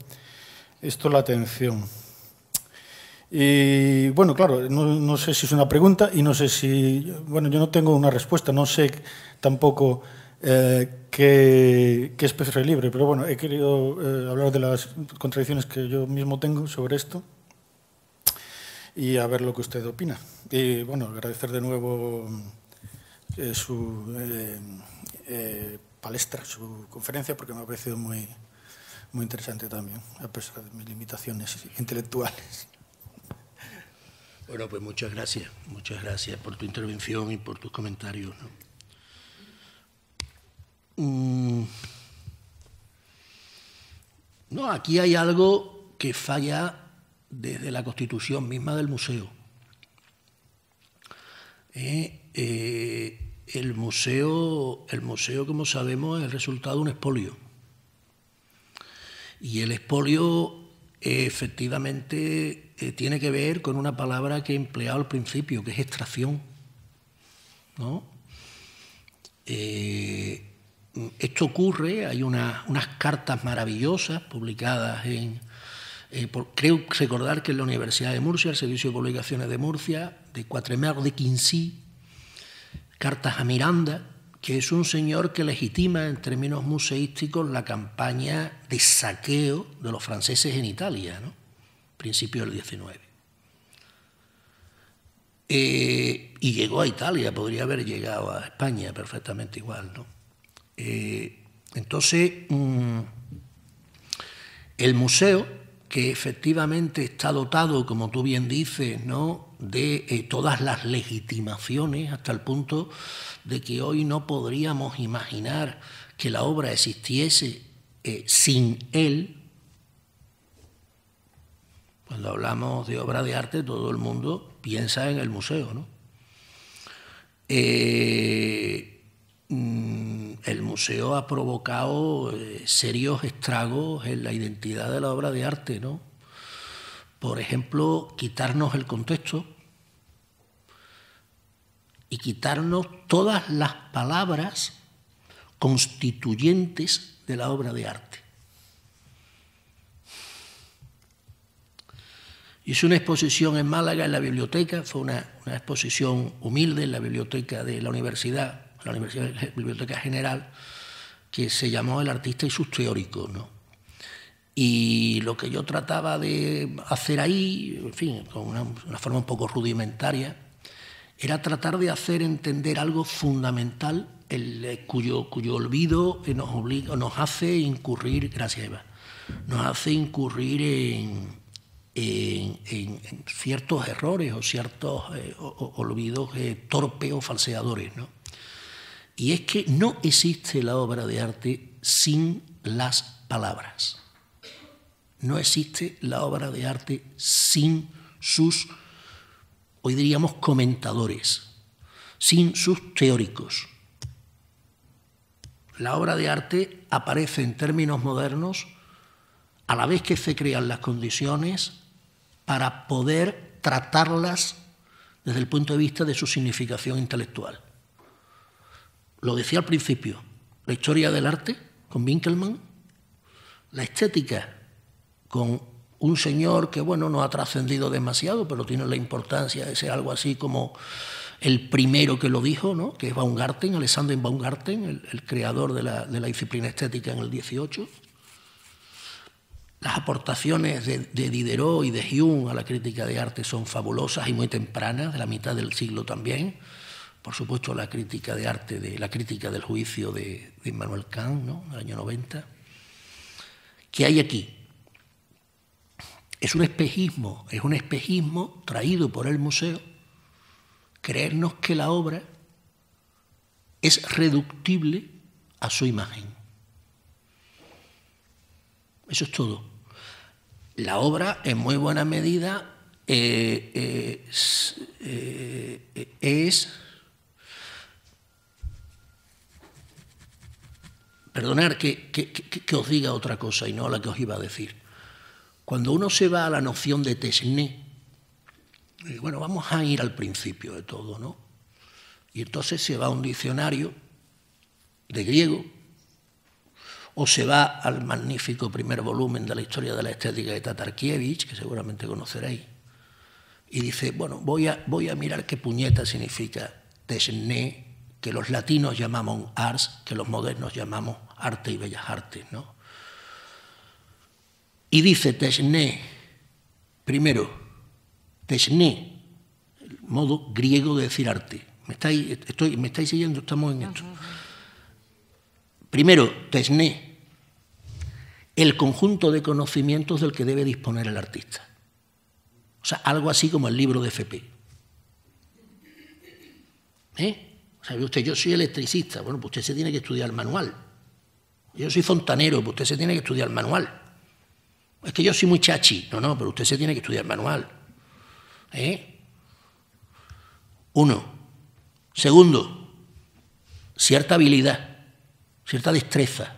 esto la atención. Y bueno, claro, no, no, sé si es una pregunta y no sé si, bueno, yo no tengo una respuesta, no sé tampoco eh, qué, qué es libre, pero bueno, he querido eh, hablar de las contradicciones que yo mismo tengo sobre esto. y a ver lo que usted opina. Y bueno, agradecer de nuevo eh, su eh, eh, palestra, su conferencia, porque me ha parecido muy, muy interesante también, a pesar de mis limitaciones intelectuales. Bueno, pues muchas gracias, muchas gracias por tu intervención y por tus comentarios. ¿no? Mm. no, aquí hay algo que falla desde la constitución misma del museo. ¿eh? Eh, el, museo, el museo, como sabemos, es el resultado de un expolio. Y el expolio efectivamente eh, tiene que ver con una palabra que he empleado al principio, que es extracción. esto ocurre, hay unas cartas maravillosas publicadas en, eh, creo recordar que en la Universidad de Murcia, el Servicio de Publicaciones de Murcia, de Cuatremer de Quincy, cartas a Miranda, que es un señor que legitima en términos museísticos la campaña de saqueo de los franceses en Italia, ¿no? principio del XIX. Eh, y llegó a Italia, podría haber llegado a España perfectamente igual. ¿no? Eh, entonces, mm, el museo que efectivamente está dotado, como tú bien dices, ¿no? de eh, todas las legitimaciones hasta el punto de que hoy no podríamos imaginar que la obra existiese eh, sin él. Cuando hablamos de obra de arte, todo el mundo piensa en el museo, ¿no? Eh, Mm, el museo ha provocado eh, serios estragos en la identidad de la obra de arte, ¿no? Por ejemplo, quitarnos el contexto y quitarnos todas las palabras constituyentes de la obra de arte. Hice una exposición en Málaga en la biblioteca, fue una, una exposición humilde en la biblioteca de la universidad la Universidad la Biblioteca General, que se llamó El artista y sus teóricos, ¿no? Y lo que yo trataba de hacer ahí, en fin, con una, forma un poco rudimentaria, era tratar de hacer entender algo fundamental el, eh, cuyo, cuyo olvido eh, nos, obliga, nos hace incurrir, gracias Eva, nos hace incurrir en, en, ciertos errores o ciertos eh, olvidos torpes o falseadores. ¿no? Y es que no existe la obra de arte sin las palabras. No existe la obra de arte sin sus, hoy diríamos, comentadores, sin sus teóricos. La obra de arte aparece en términos modernos a la vez que se crean las condiciones para poder tratarlas desde el punto de vista de su significación intelectual. Lo decía al principio, la historia del arte con Winkelmann, la estética con un señor que, bueno, no ha trascendido demasiado, pero tiene la importancia de ser algo así como el primero que lo dijo, ¿no? que es Baumgarten, Alexander Baumgarten, el, creador de la, de la, disciplina estética en el 18. Las aportaciones de, de, Diderot y de Hume a la crítica de arte son fabulosas y muy tempranas, de la mitad del siglo también por supuesto, la crítica de arte, de la crítica del juicio de, Immanuel Kant, ¿no? del año 90. ¿Qué hay aquí? Es un espejismo, es un espejismo traído por el museo, creernos que la obra es reductible a su imagen. Eso es todo. La obra, en muy buena medida, eh, eh, eh, es Perdonar que, os diga otra cosa y no la que os iba a decir. Cuando uno se va a la noción de tesné, eh, bueno, vamos a ir al principio de todo, ¿no? Y entonces se va a un diccionario de griego, o se va al magnífico primer volumen de la historia de la estética de Tatarkiewicz, que seguramente conoceréis, y dice, bueno, voy a, voy a mirar qué puñeta significa tesné que los latinos llamamos arts, que los modernos llamamos arte y bellas artes. ¿no? Y dice Tesné, primero, Tesné, el modo griego de decir arte. ¿Me estáis, estoy, ¿me siguiendo? Estamos en esto. Primero, Tesné, el conjunto de conocimientos del que debe disponer el artista. O sea, algo así como el libro de FP. ¿Eh? ¿Sabe usted? Yo soy electricista. Bueno, pues usted se tiene que estudiar el manual. Yo soy fontanero, pues usted se tiene que estudiar el manual. Es que yo soy muy chachi. No, no, pero usted se tiene que estudiar el manual. ¿Eh? Uno. Segundo, cierta habilidad, cierta destreza.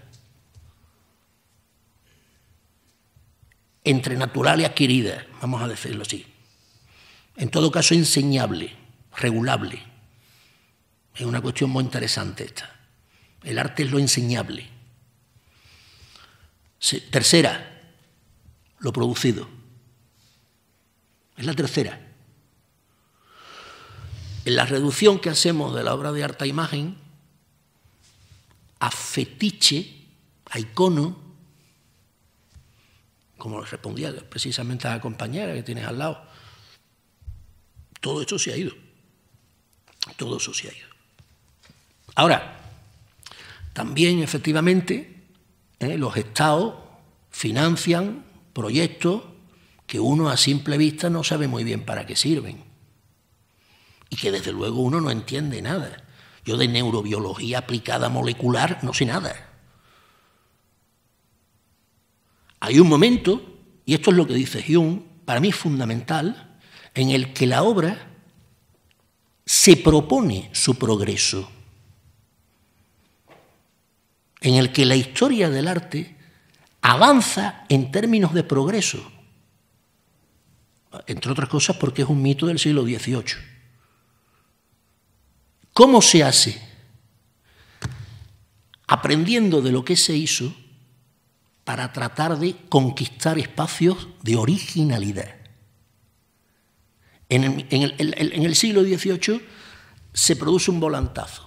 Entre natural y adquirida, vamos a decirlo así. En todo caso, enseñable, regulable. Es una cuestión muy interesante esta. El arte es lo enseñable. tercera, lo producido. Es la tercera. En la reducción que hacemos de la obra de arte a imagen, a fetiche, a icono, como respondía precisamente a la compañera que tienes al lado, todo esto se ha ido. Todo eso se ha ido. Ahora, también efectivamente eh, los estados financian proyectos que uno a simple vista no sabe muy bien para qué sirven y que desde luego uno no entiende nada. Yo de neurobiología aplicada molecular no sé nada. Hay un momento, y esto es lo que dice Hume, para mí es fundamental, en el que la obra se propone su progreso en el que la historia del arte avanza en términos de progreso, entre otras cosas porque es un mito del siglo XVIII. ¿Cómo se hace? Aprendiendo de lo que se hizo para tratar de conquistar espacios de originalidad. En el, siglo XVIII se produce un volantazo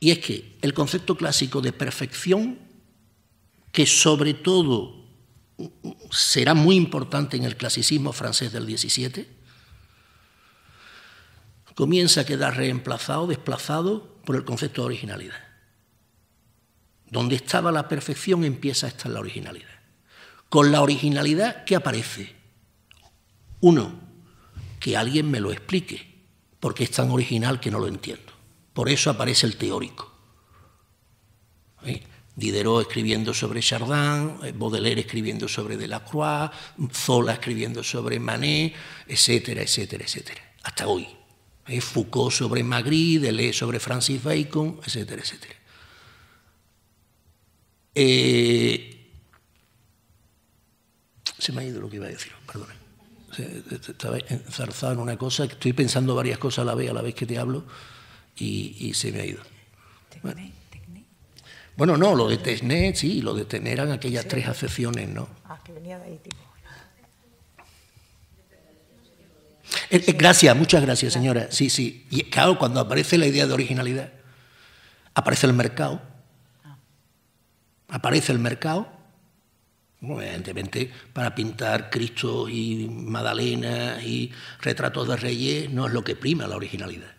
y es que el concepto clásico de perfección, que sobre todo será muy importante en el clasicismo francés del XVII, comienza a quedar reemplazado, desplazado por el concepto de originalidad. Donde estaba la perfección empieza a estar la originalidad. Con la originalidad, ¿qué aparece? Uno, que alguien me lo explique, porque es tan original que no lo entiendo. Por eso aparece el teórico. Diderot escribiendo sobre Chardin, eh, Baudelaire escribiendo sobre Delacroix, Zola escribiendo sobre Manet, etcétera, etcétera, etcétera, hasta hoy. ¿Eh? Foucault sobre Magritte, Deleuze sobre Francis Bacon, etcétera, etcétera. Eh, se me ha ido lo que iba a decir, perdón. Estaba enzarzado en una cosa, estoy pensando varias cosas la a la vez que te hablo y, se me ha ido. Bueno. no, lo de Tecné sí, lo de teneran eran aquellas tres acepciones, ¿no? Ah, que venía de ahí, tipo. Eh, eh, gracias, muchas gracias, señora. Sí, sí. Y claro, cuando aparece la idea de originalidad, aparece el mercado. Ah. Aparece el mercado, evidentemente, para pintar Cristo y Magdalena y retratos de reyes, no es lo que prima la originalidad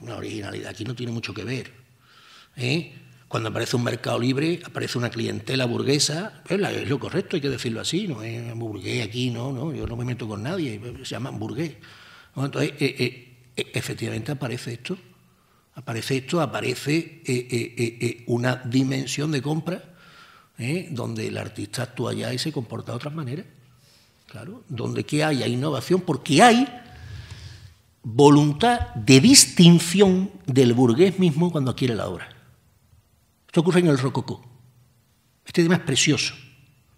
una originalidad aquí no tiene mucho que ver. ¿eh? Cuando aparece un mercado libre, aparece una clientela burguesa, ¿eh? es lo correcto, hay que decirlo así, no es burgués aquí, no, no, yo no me meto con nadie, se llama burgués. Entonces, eh, efectivamente aparece esto, aparece esto, aparece una dimensión de compra donde el artista actúa ya y se comporta de otras maneras. Claro, donde que haya innovación, porque hay voluntad de distinción del burgués mismo cuando adquiere la obra. Esto ocurre en el rococó. Este tema es precioso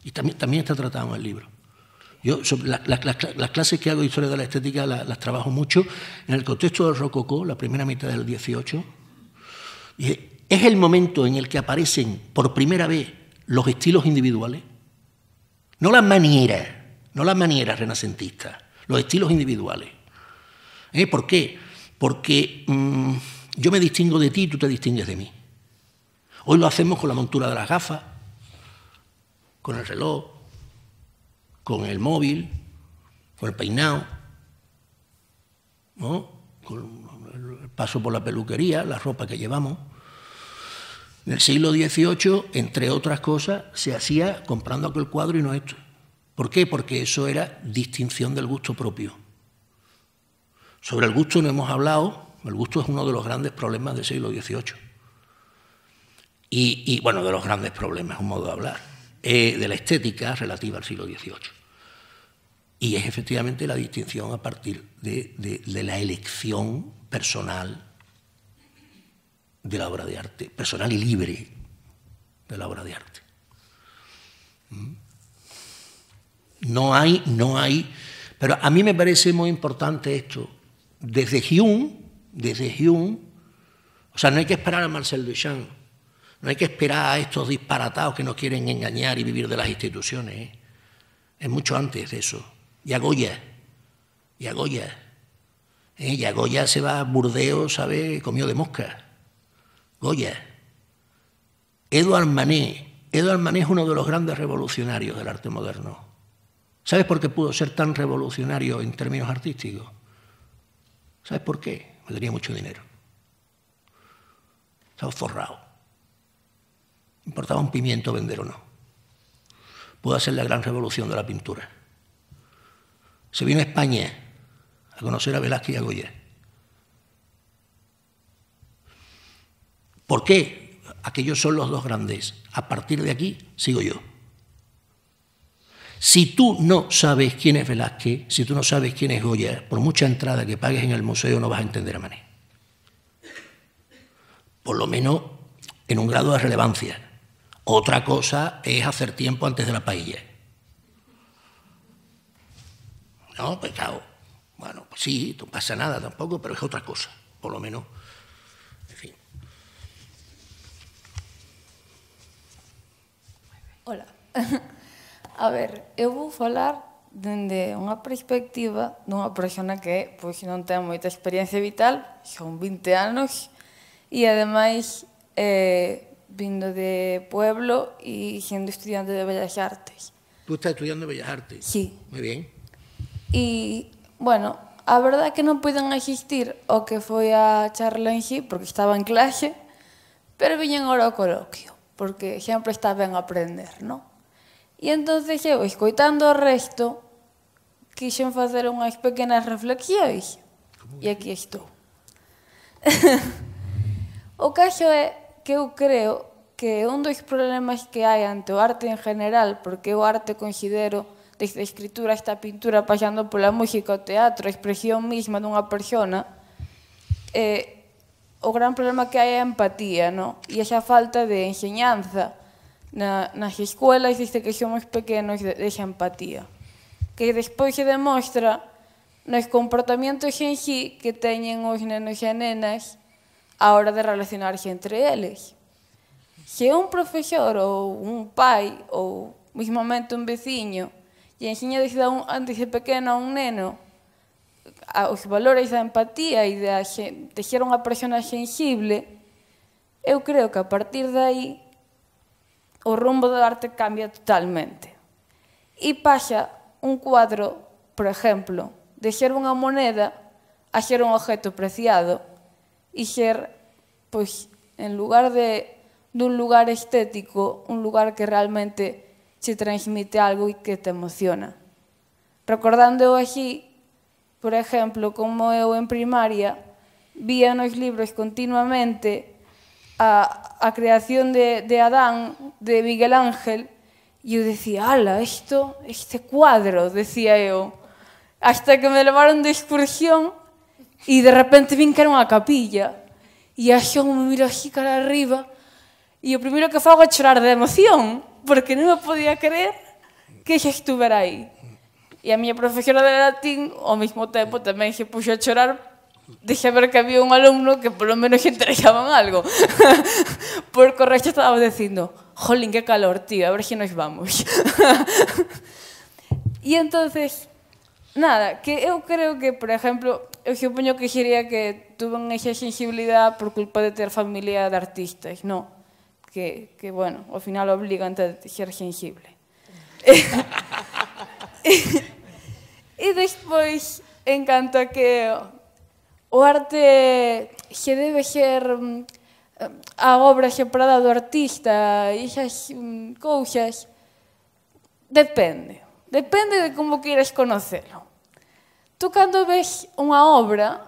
y también, también está tratado en el libro. Yo las clases que hago de historia de la estética las trabajo mucho en el contexto del rococó, la primera mitad del 18. Y es el momento en el que aparecen por primera vez los estilos individuales, no las maneras, no las maneras renacentistas, los estilos individuales. ¿Eh? ¿Por qué? Porque mm, yo me distingo de ti y tú te distingues de mí. Hoy lo hacemos con la montura de las gafas, con el reloj, con el móvil, con el peinado, con el paso por la peluquería, la ropa que llevamos. En el siglo XVIII, entre otras cosas, se hacía comprando aquel cuadro y no esto. ¿Por qué? Porque eso era distinción del gusto propio. Sobre el gusto no hemos hablado, el gusto es uno de los grandes problemas del siglo XVIII. Y, bueno, de los grandes problemas, un modo de hablar, eh, de la estética relativa al siglo XVIII. Y es efectivamente la distinción a partir de, de la elección personal de la obra de arte, personal y libre de la obra de arte. ¿Mm? No hay, no hay. Pero a mí me parece muy importante esto, desde Hume, desde Hume, o sea, no hay que esperar a Marcel Duchamp, no hay que esperar a estos disparatados que nos quieren engañar y vivir de las instituciones. ¿eh? Es mucho antes de eso. Y a Goya, y a Goya. ¿eh? Y Goya se va a Burdeos, ¿sabe? Comió de mosca. Goya. Edouard Manet. Edouard Manet es uno de los grandes revolucionarios del arte moderno. ¿Sabes por qué pudo ser tan revolucionario en términos artísticos? ¿Sabes por qué? Me daría mucho dinero. Estaba forrado. importaba un pimiento vender o no. Pudo hacer la gran revolución de la pintura. Se vino a España a conocer a Velázquez y a Goya. ¿Por qué? Aquellos son los dos grandes. A partir de aquí sigo yo. Si tú no sabes quién es Velázquez, si tú no sabes quién es Goya, por mucha entrada que pagues en el museo no vas a entender a Mané. Por lo menos en un grado de relevancia. Otra cosa es hacer tiempo antes de la paella. No, pues claro. Bueno, pues sí, no pasa nada tampoco, pero es otra cosa, por lo menos. En fin. Hola. A ver, eu vou falar dende unha perspectiva dunha persona que pois, non ten moita experiencia vital, son 20 anos, e ademais eh, vindo de pueblo e sendo estudiante de Bellas Artes. Tú estás estudiando Bellas Artes? Sí. Muy bien. E, bueno, a verdad que non poden asistir o que foi a charla en sí, porque estaba en clase, pero viñen ora ao coloquio, porque sempre está ben aprender, non? E entón eu, escoitando o resto, quixen facer unhas pequenas reflexións. E aquí estou. o caso é que eu creo que un dos problemas que hai ante o arte en general, porque o arte considero desde a escritura esta pintura, pasando pola música, o teatro, a expresión misma dunha persona, eh, o gran problema que hai é a empatía, no? e esa falta de enseñanza na, nas escuelas desde que somos de esa empatía, que despois se demostra nos comportamentos en sí que teñen os nenos e nenas a hora de relacionarse entre eles. Se un profesor ou un pai ou mismamente un veciño e enseña desde, un, de pequeno a un neno os valores da empatía e da, de ser unha persona sensible, eu creo que a partir de aí o rumbo do arte cambia totalmente. E paxa un cuadro, por exemplo, de xer unha moneda a xer un objeto preciado e xer, pois, en lugar de dun lugar estético, un lugar que realmente se transmite algo e que te emociona. Recordando aquí, por exemplo, como eu en primaria vía nos libros continuamente a, a creación de, de Adán, de Miguel Ángel, e eu decía, ala, isto, este cuadro, decía eu, hasta que me levaron de excursión e de repente vin que era unha capilla e a xón me miro así cara arriba e o primeiro que fago é chorar de emoción porque non me podía creer que xa estuvera aí. E a miña profesora de latín, ao mesmo tempo, tamén se puxo a chorar dejé ver que había un alumno que polo menos lle entregaban algo. Por correcho estaba dicindo, jolín, que calor, tío, a ver se nos vamos. e entonces, nada, que eu creo que, por exemplo, eu poño que xería que tuven esa sensibilidade por culpa de ter familia de artistas, no Que, que, bueno, ao final obligan a ser sensible. e, e despois, en canto a que O arte que debe ser a obra reparada do artista e esas mm, cousas depende. Depende de como queiras conocelo. Tú cando ves unha obra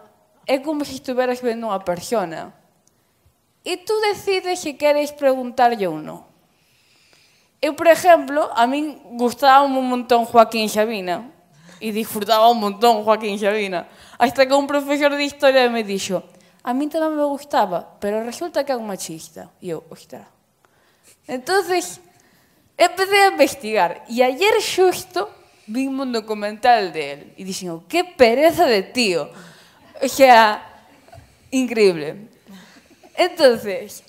é como se estuveras vendo unha persona. E tú decides se queres preguntarlle ou non. Eu, por exemplo, a min gustaba un montón Joaquín Xabina y disfrutaba un montón Joaquín Sabina. Hasta que un profesor de historia me dijo, a mí también me gustaba, pero resulta que es un machista. Y yo, ostras. Entonces, empecé a investigar. Y ayer justo vimos un documental de él. Y dicen, qué pereza de tío. O sea, increíble. Entonces,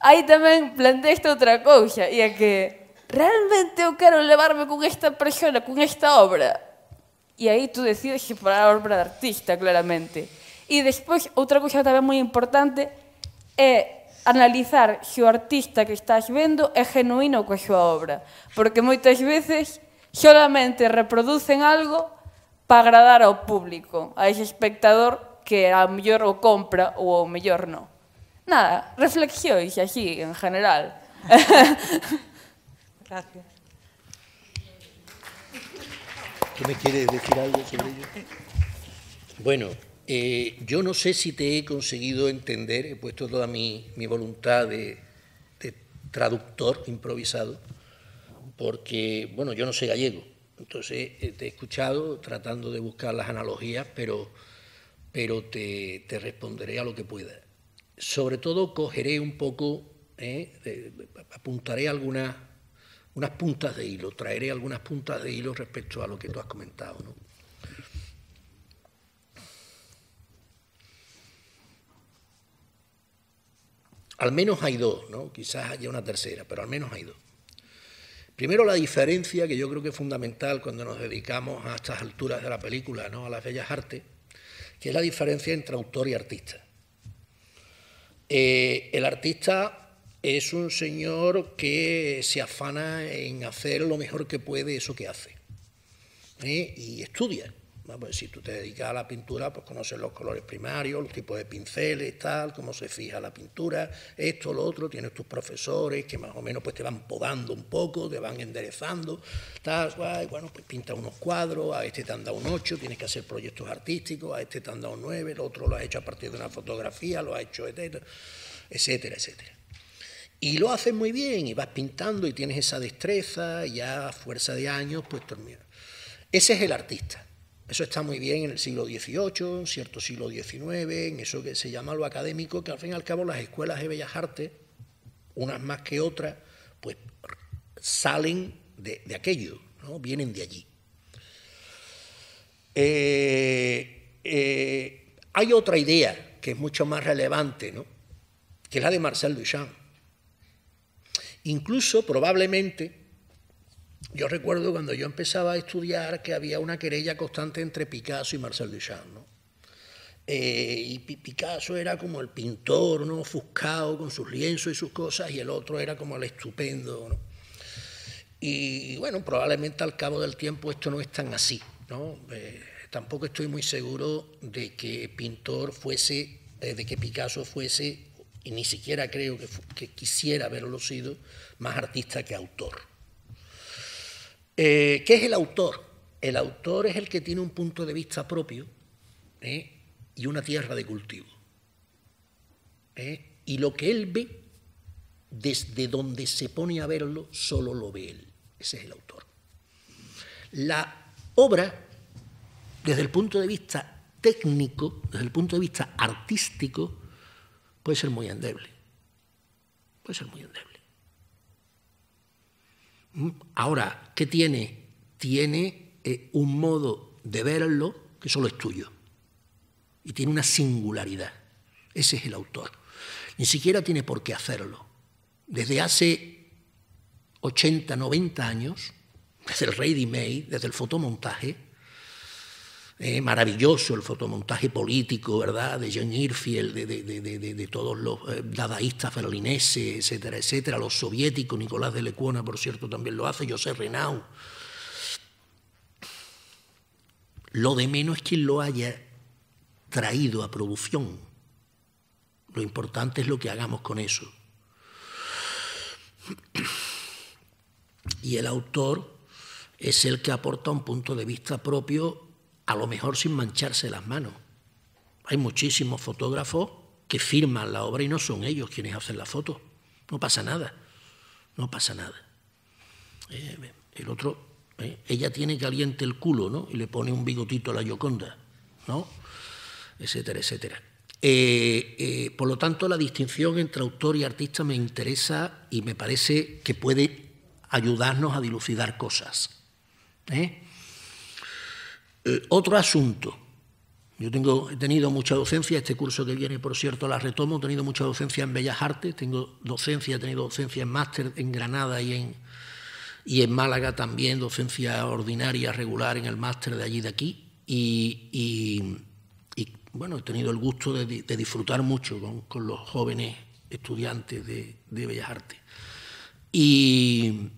ahí también planteé esta otra cosa. Y es que realmente eu quero levarme con esta persona, con esta obra, E aí tú decides separar a obra de artista, claramente. E despois, outra cousa tamén moi importante é eh, analizar se o artista que estás vendo é genuíno coa súa obra. Porque moitas veces solamente reproducen algo para agradar ao público, a ese espectador que a mellor o compra ou o mellor non. Nada, reflexións así en general. Gracias. me quieres decir algo Bueno, eh, yo no sé si te he conseguido entender, he puesto toda mi, voluntad de, traductor improvisado, porque, bueno, yo no sé gallego, entonces eh, te he escuchado tratando de buscar las analogías, pero, pero te, responderé a lo que pueda. Sobre todo cogeré un poco, eh, apuntaré algunas unas puntas de hilo, traeré algunas puntas de hilo respecto a lo que tú has comentado. ¿no? Al menos hay dos, ¿no? quizás haya una tercera, pero al menos hay dos. Primero la diferencia que yo creo que es fundamental cuando nos dedicamos a estas alturas de la película, ¿no? a las bellas artes, que es la diferencia entre autor y artista. Eh, el artista es un señor que se afana en hacer lo mejor que puede eso que hace. ¿eh? Y estudia. Pues si tú te dedicas a la pintura, pues conoces los colores primarios, los tipos de pinceles, tal, cómo se fija la pintura, esto, lo otro, tienes tus profesores que más o menos pues te van podando un poco, te van enderezando, tal, bueno, pues pinta unos cuadros, a este te han dado un 8, tienes que hacer proyectos artísticos, a este te han dado un 9, el otro lo has hecho a partir de una fotografía, lo has hecho, etcétera, etcétera. Y lo haces muy bien y vas pintando y tienes esa destreza, y ya a fuerza de años, pues termina. Ese es el artista. Eso está muy bien en el siglo XVIII, en cierto siglo XIX, en eso que se llama lo académico, que al fin y al cabo las escuelas de bellas artes, unas más que otras, pues salen de, aquello, ¿no? vienen de allí. Eh, eh, hay otra idea que es mucho más relevante, ¿no? que es la de Marcel Duchamp Incluso probablemente, yo recuerdo cuando yo empezaba a estudiar que había una querella constante entre Picasso y Marcel Duchamp. Eh, y Picasso era como el pintor, ¿no? ofuscado con sus lienzos y sus cosas, y el otro era como el estupendo. Y bueno, probablemente al cabo del tiempo esto no es tan así. ¿no? Eh, tampoco estoy muy seguro de que pintor fuese, eh, de que Picasso fuese y ni siquiera creo que, quisiera haberlo sido, más artista que autor. Eh, ¿Qué es el autor? El autor es el que tiene un punto de vista propio ¿eh? y una tierra de cultivo. ¿eh? Y lo que él ve, desde donde se pone a verlo, solo lo ve él. Ese es el autor. La obra, desde el punto de vista técnico, desde el punto de vista artístico, puede ser muy endeble. Puede ser muy endeble. Mm, ahora, ¿qué tiene? Tiene eh, un modo de verlo que solo es tuyo. Y tiene una singularidad. Ese es el autor. Ni siquiera tiene por qué hacerlo. Desde hace 80, 90 años, desde el de made desde el fotomontaje, eh, maravilloso, el fotomontaje político, ¿verdad?, de John Irfield, de, de, todos los eh, dadaístas berlineses, etcétera, etcétera, los soviéticos, Nicolás de Lecuona, por cierto, también lo hace, José Renau. Lo de menos es quien lo haya traído a producción. Lo importante es lo que hagamos con eso. Y el autor es el que aporta un punto de vista propio a lo mejor sin mancharse las manos. Hay muchísimos fotógrafos que firman la obra y no son ellos quienes hacen la foto. No pasa nada, no pasa nada. Eh, el otro, eh, ella tiene caliente el culo, ¿no? Y le pone un bigotito a la Yoconda, ¿no? Etcétera, etcétera. Eh, por lo tanto, la distinción entre autor y artista me interesa y me parece que puede ayudarnos a dilucidar cosas. Eh, otro asunto. Yo tengo, he tenido mucha docencia, este curso que viene, por cierto, la retomo, he tenido mucha docencia en Bellas Artes, tengo docencia, he tenido docencia en máster en Granada y en, y en Málaga también, docencia ordinaria, regular en el máster de allí de aquí. Y, bueno, he tenido el gusto de, disfrutar mucho con, los jóvenes estudiantes de, Bellas Artes. Y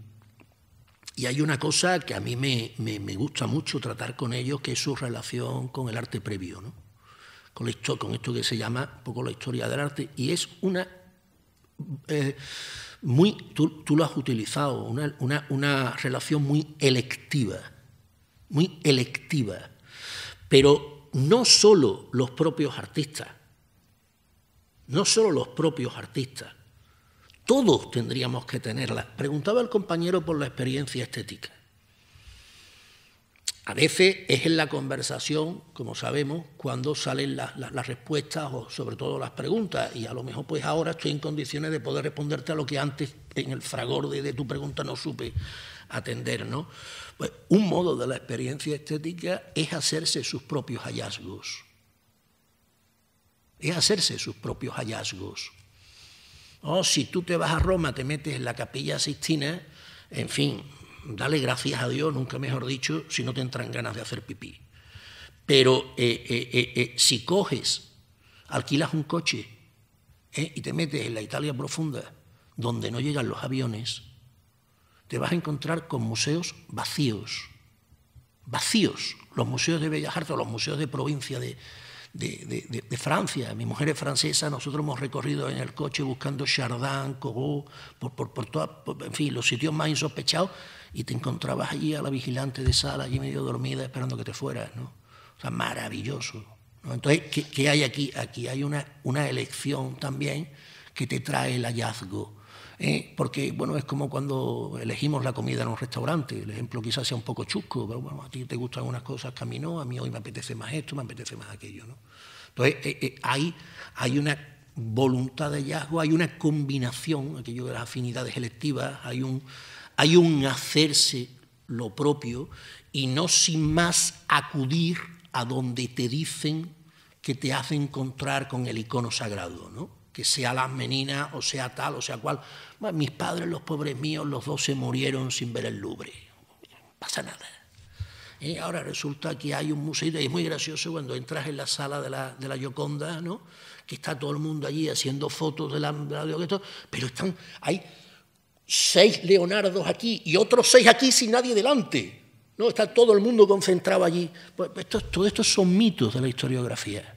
y hay una cosa que a mí me, gusta mucho tratar con ellos, que es su relación con el arte previo, ¿no? con, esto, con esto que se llama un poco la historia del arte. Y es una... Eh, muy, tú, lo has utilizado, una, una relación muy electiva, muy electiva. Pero no solo los propios artistas, no solo los propios artistas, todos tendríamos que tenerlas. Preguntaba el compañero por la experiencia estética. A veces es en la conversación, como sabemos, cuando salen las, respuestas o sobre todo las preguntas. Y a lo mejor pues ahora estoy en condiciones de poder responderte a lo que antes en el fragor de, tu pregunta no supe atender. ¿no? Pues un modo de la experiencia estética es hacerse sus propios hallazgos. Es hacerse sus propios hallazgos si tú te vas a Roma, te metes en la capilla Sistina, en fin, dale gracias a Dios, nunca mejor dicho, si no te entran ganas de hacer pipí. Pero eh, eh, eh, si coges, alquilas un coche y te metes en la Italia profunda, donde no llegan los aviones, te vas a encontrar con museos vacíos. Vacíos. Los museos de Bellas Artes los museos de provincia de, de, de, de, Francia. Mi mujer es francesa, nosotros hemos recorrido en el coche buscando Chardin, Cogó, por, por, por, en fin, los sitios más insospechados, y te encontrabas allí a la vigilante de sala, allí medio dormida, esperando que te fueras. ¿no? O sea, maravilloso. Entonces, ¿qué, hay aquí? Aquí hay una, una elección también que te trae el hallazgo eh, porque, bueno, es como cuando elegimos la comida en un restaurante. El ejemplo quizás sea un poco chusco, pero bueno, a ti te gustan unas cosas que a mí no, a mí hoy me apetece más esto, me apetece más aquello, ¿no? Entonces, eh, eh, hay, hay una voluntad de hallazgo, hay una combinación, aquello de las afinidades electivas, hay un, hay un hacerse lo propio y no sin más acudir a donde te dicen que te hace encontrar con el icono sagrado, ¿no? que sea la menina o sea tal o sea cual. mis padres, los pobres míos, los dos se murieron sin ver el Louvre. pasa nada. Y ahora resulta que hay un museo, y es muy gracioso cuando entras en la sala de la, de ¿no? que está todo el mundo allí haciendo fotos de la, de pero están, hay seis Leonardos aquí y otros seis aquí sin nadie delante. No, está todo el mundo concentrado allí. Pues, pues estos son mitos de la historiografía.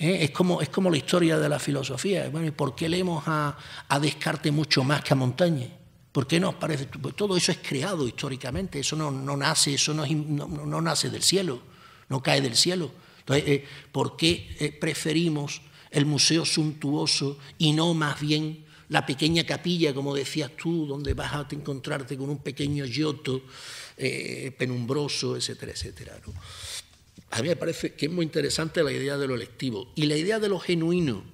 ¿eh? Es, como, es como la historia de la filosofía. Bueno, ¿Y por qué leemos a, a Descartes mucho más que a Montaña? ¿Por qué nos parece? Pues todo eso es creado históricamente, eso no, nace, eso no, nace del cielo, no cae del cielo. Entonces, eh, ¿por qué eh, preferimos el museo suntuoso y no más bien la pequeña capilla, como decías tú, donde vas a encontrarte con un pequeño yoto penumbroso, etcétera, etcétera? A mí me parece que es muy interesante la idea de lo electivo y la idea de lo genuino.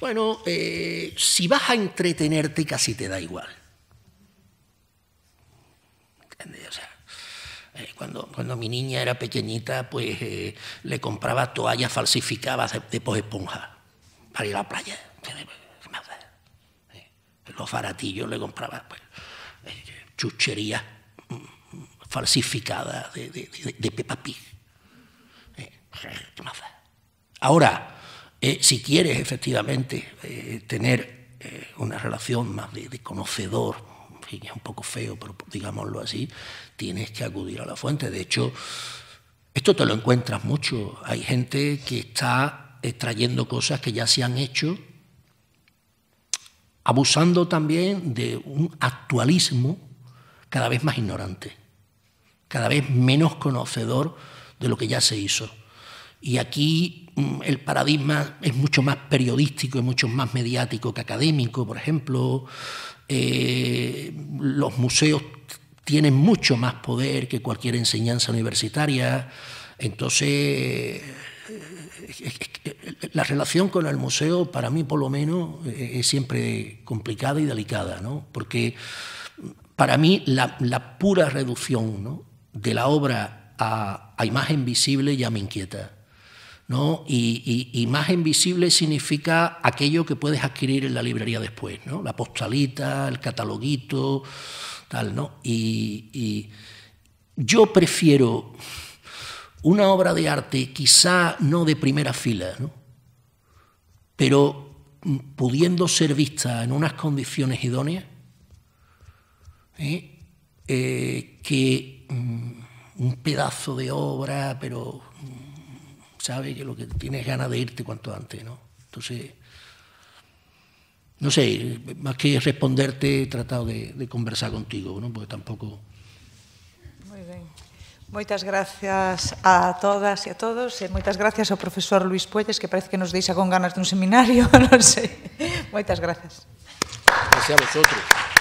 Bueno, eh, si vas a entretenerte casi te da igual. O sea, eh, cuando, cuando, mi niña era pequeñita, pues eh, le compraba toallas falsificadas de, de esponja para ir a la playa. Pues, los baratillos le compraba pues, chucherías falsificada de, de, Peppa Pig. Eh, Ahora, eh, si quieres efectivamente eh, tener una relación más de, conocedor, en es un poco feo, pero digámoslo así, tienes que acudir a la fuente. De hecho, esto te lo encuentras mucho. Hay gente que está extrayendo cosas que ya se han hecho, abusando también de un actualismo cada vez más ignorante cada vez menos conocedor de lo que ya se hizo. Y aquí mm, el paradigma es mucho más periodístico, es mucho más mediático que académico, por ejemplo. Eh, los museos tienen mucho más poder que cualquier enseñanza universitaria. Entonces, la relación con el museo, para mí por lo menos, es siempre complicada y delicada, ¿no? porque mm, para mí la, la pura reducción ¿no? de la obra a, imagen visible ya me inquieta. ¿no? Y, y, imagen visible significa aquello que puedes adquirir en la librería después, ¿no? la postalita, el cataloguito, tal. ¿no? y, yo prefiero una obra de arte quizá no de primera fila, pero mm, pudiendo ser vista en unas condiciones idóneas, ¿eh? Eh, que un pedazo de obra, pero mm, sabe que lo que tienes ganas de irte cuanto antes, ¿no? Entonces, no sé, más que responderte, he tratado de, de conversar contigo, ¿no? Porque tampoco... Muy bien. Moitas gracias a todas e a todos e moitas gracias ao profesor Luis Puelles que parece que nos deixa con ganas dun seminario, non sei. Moitas gracias. Gracias a vosotros.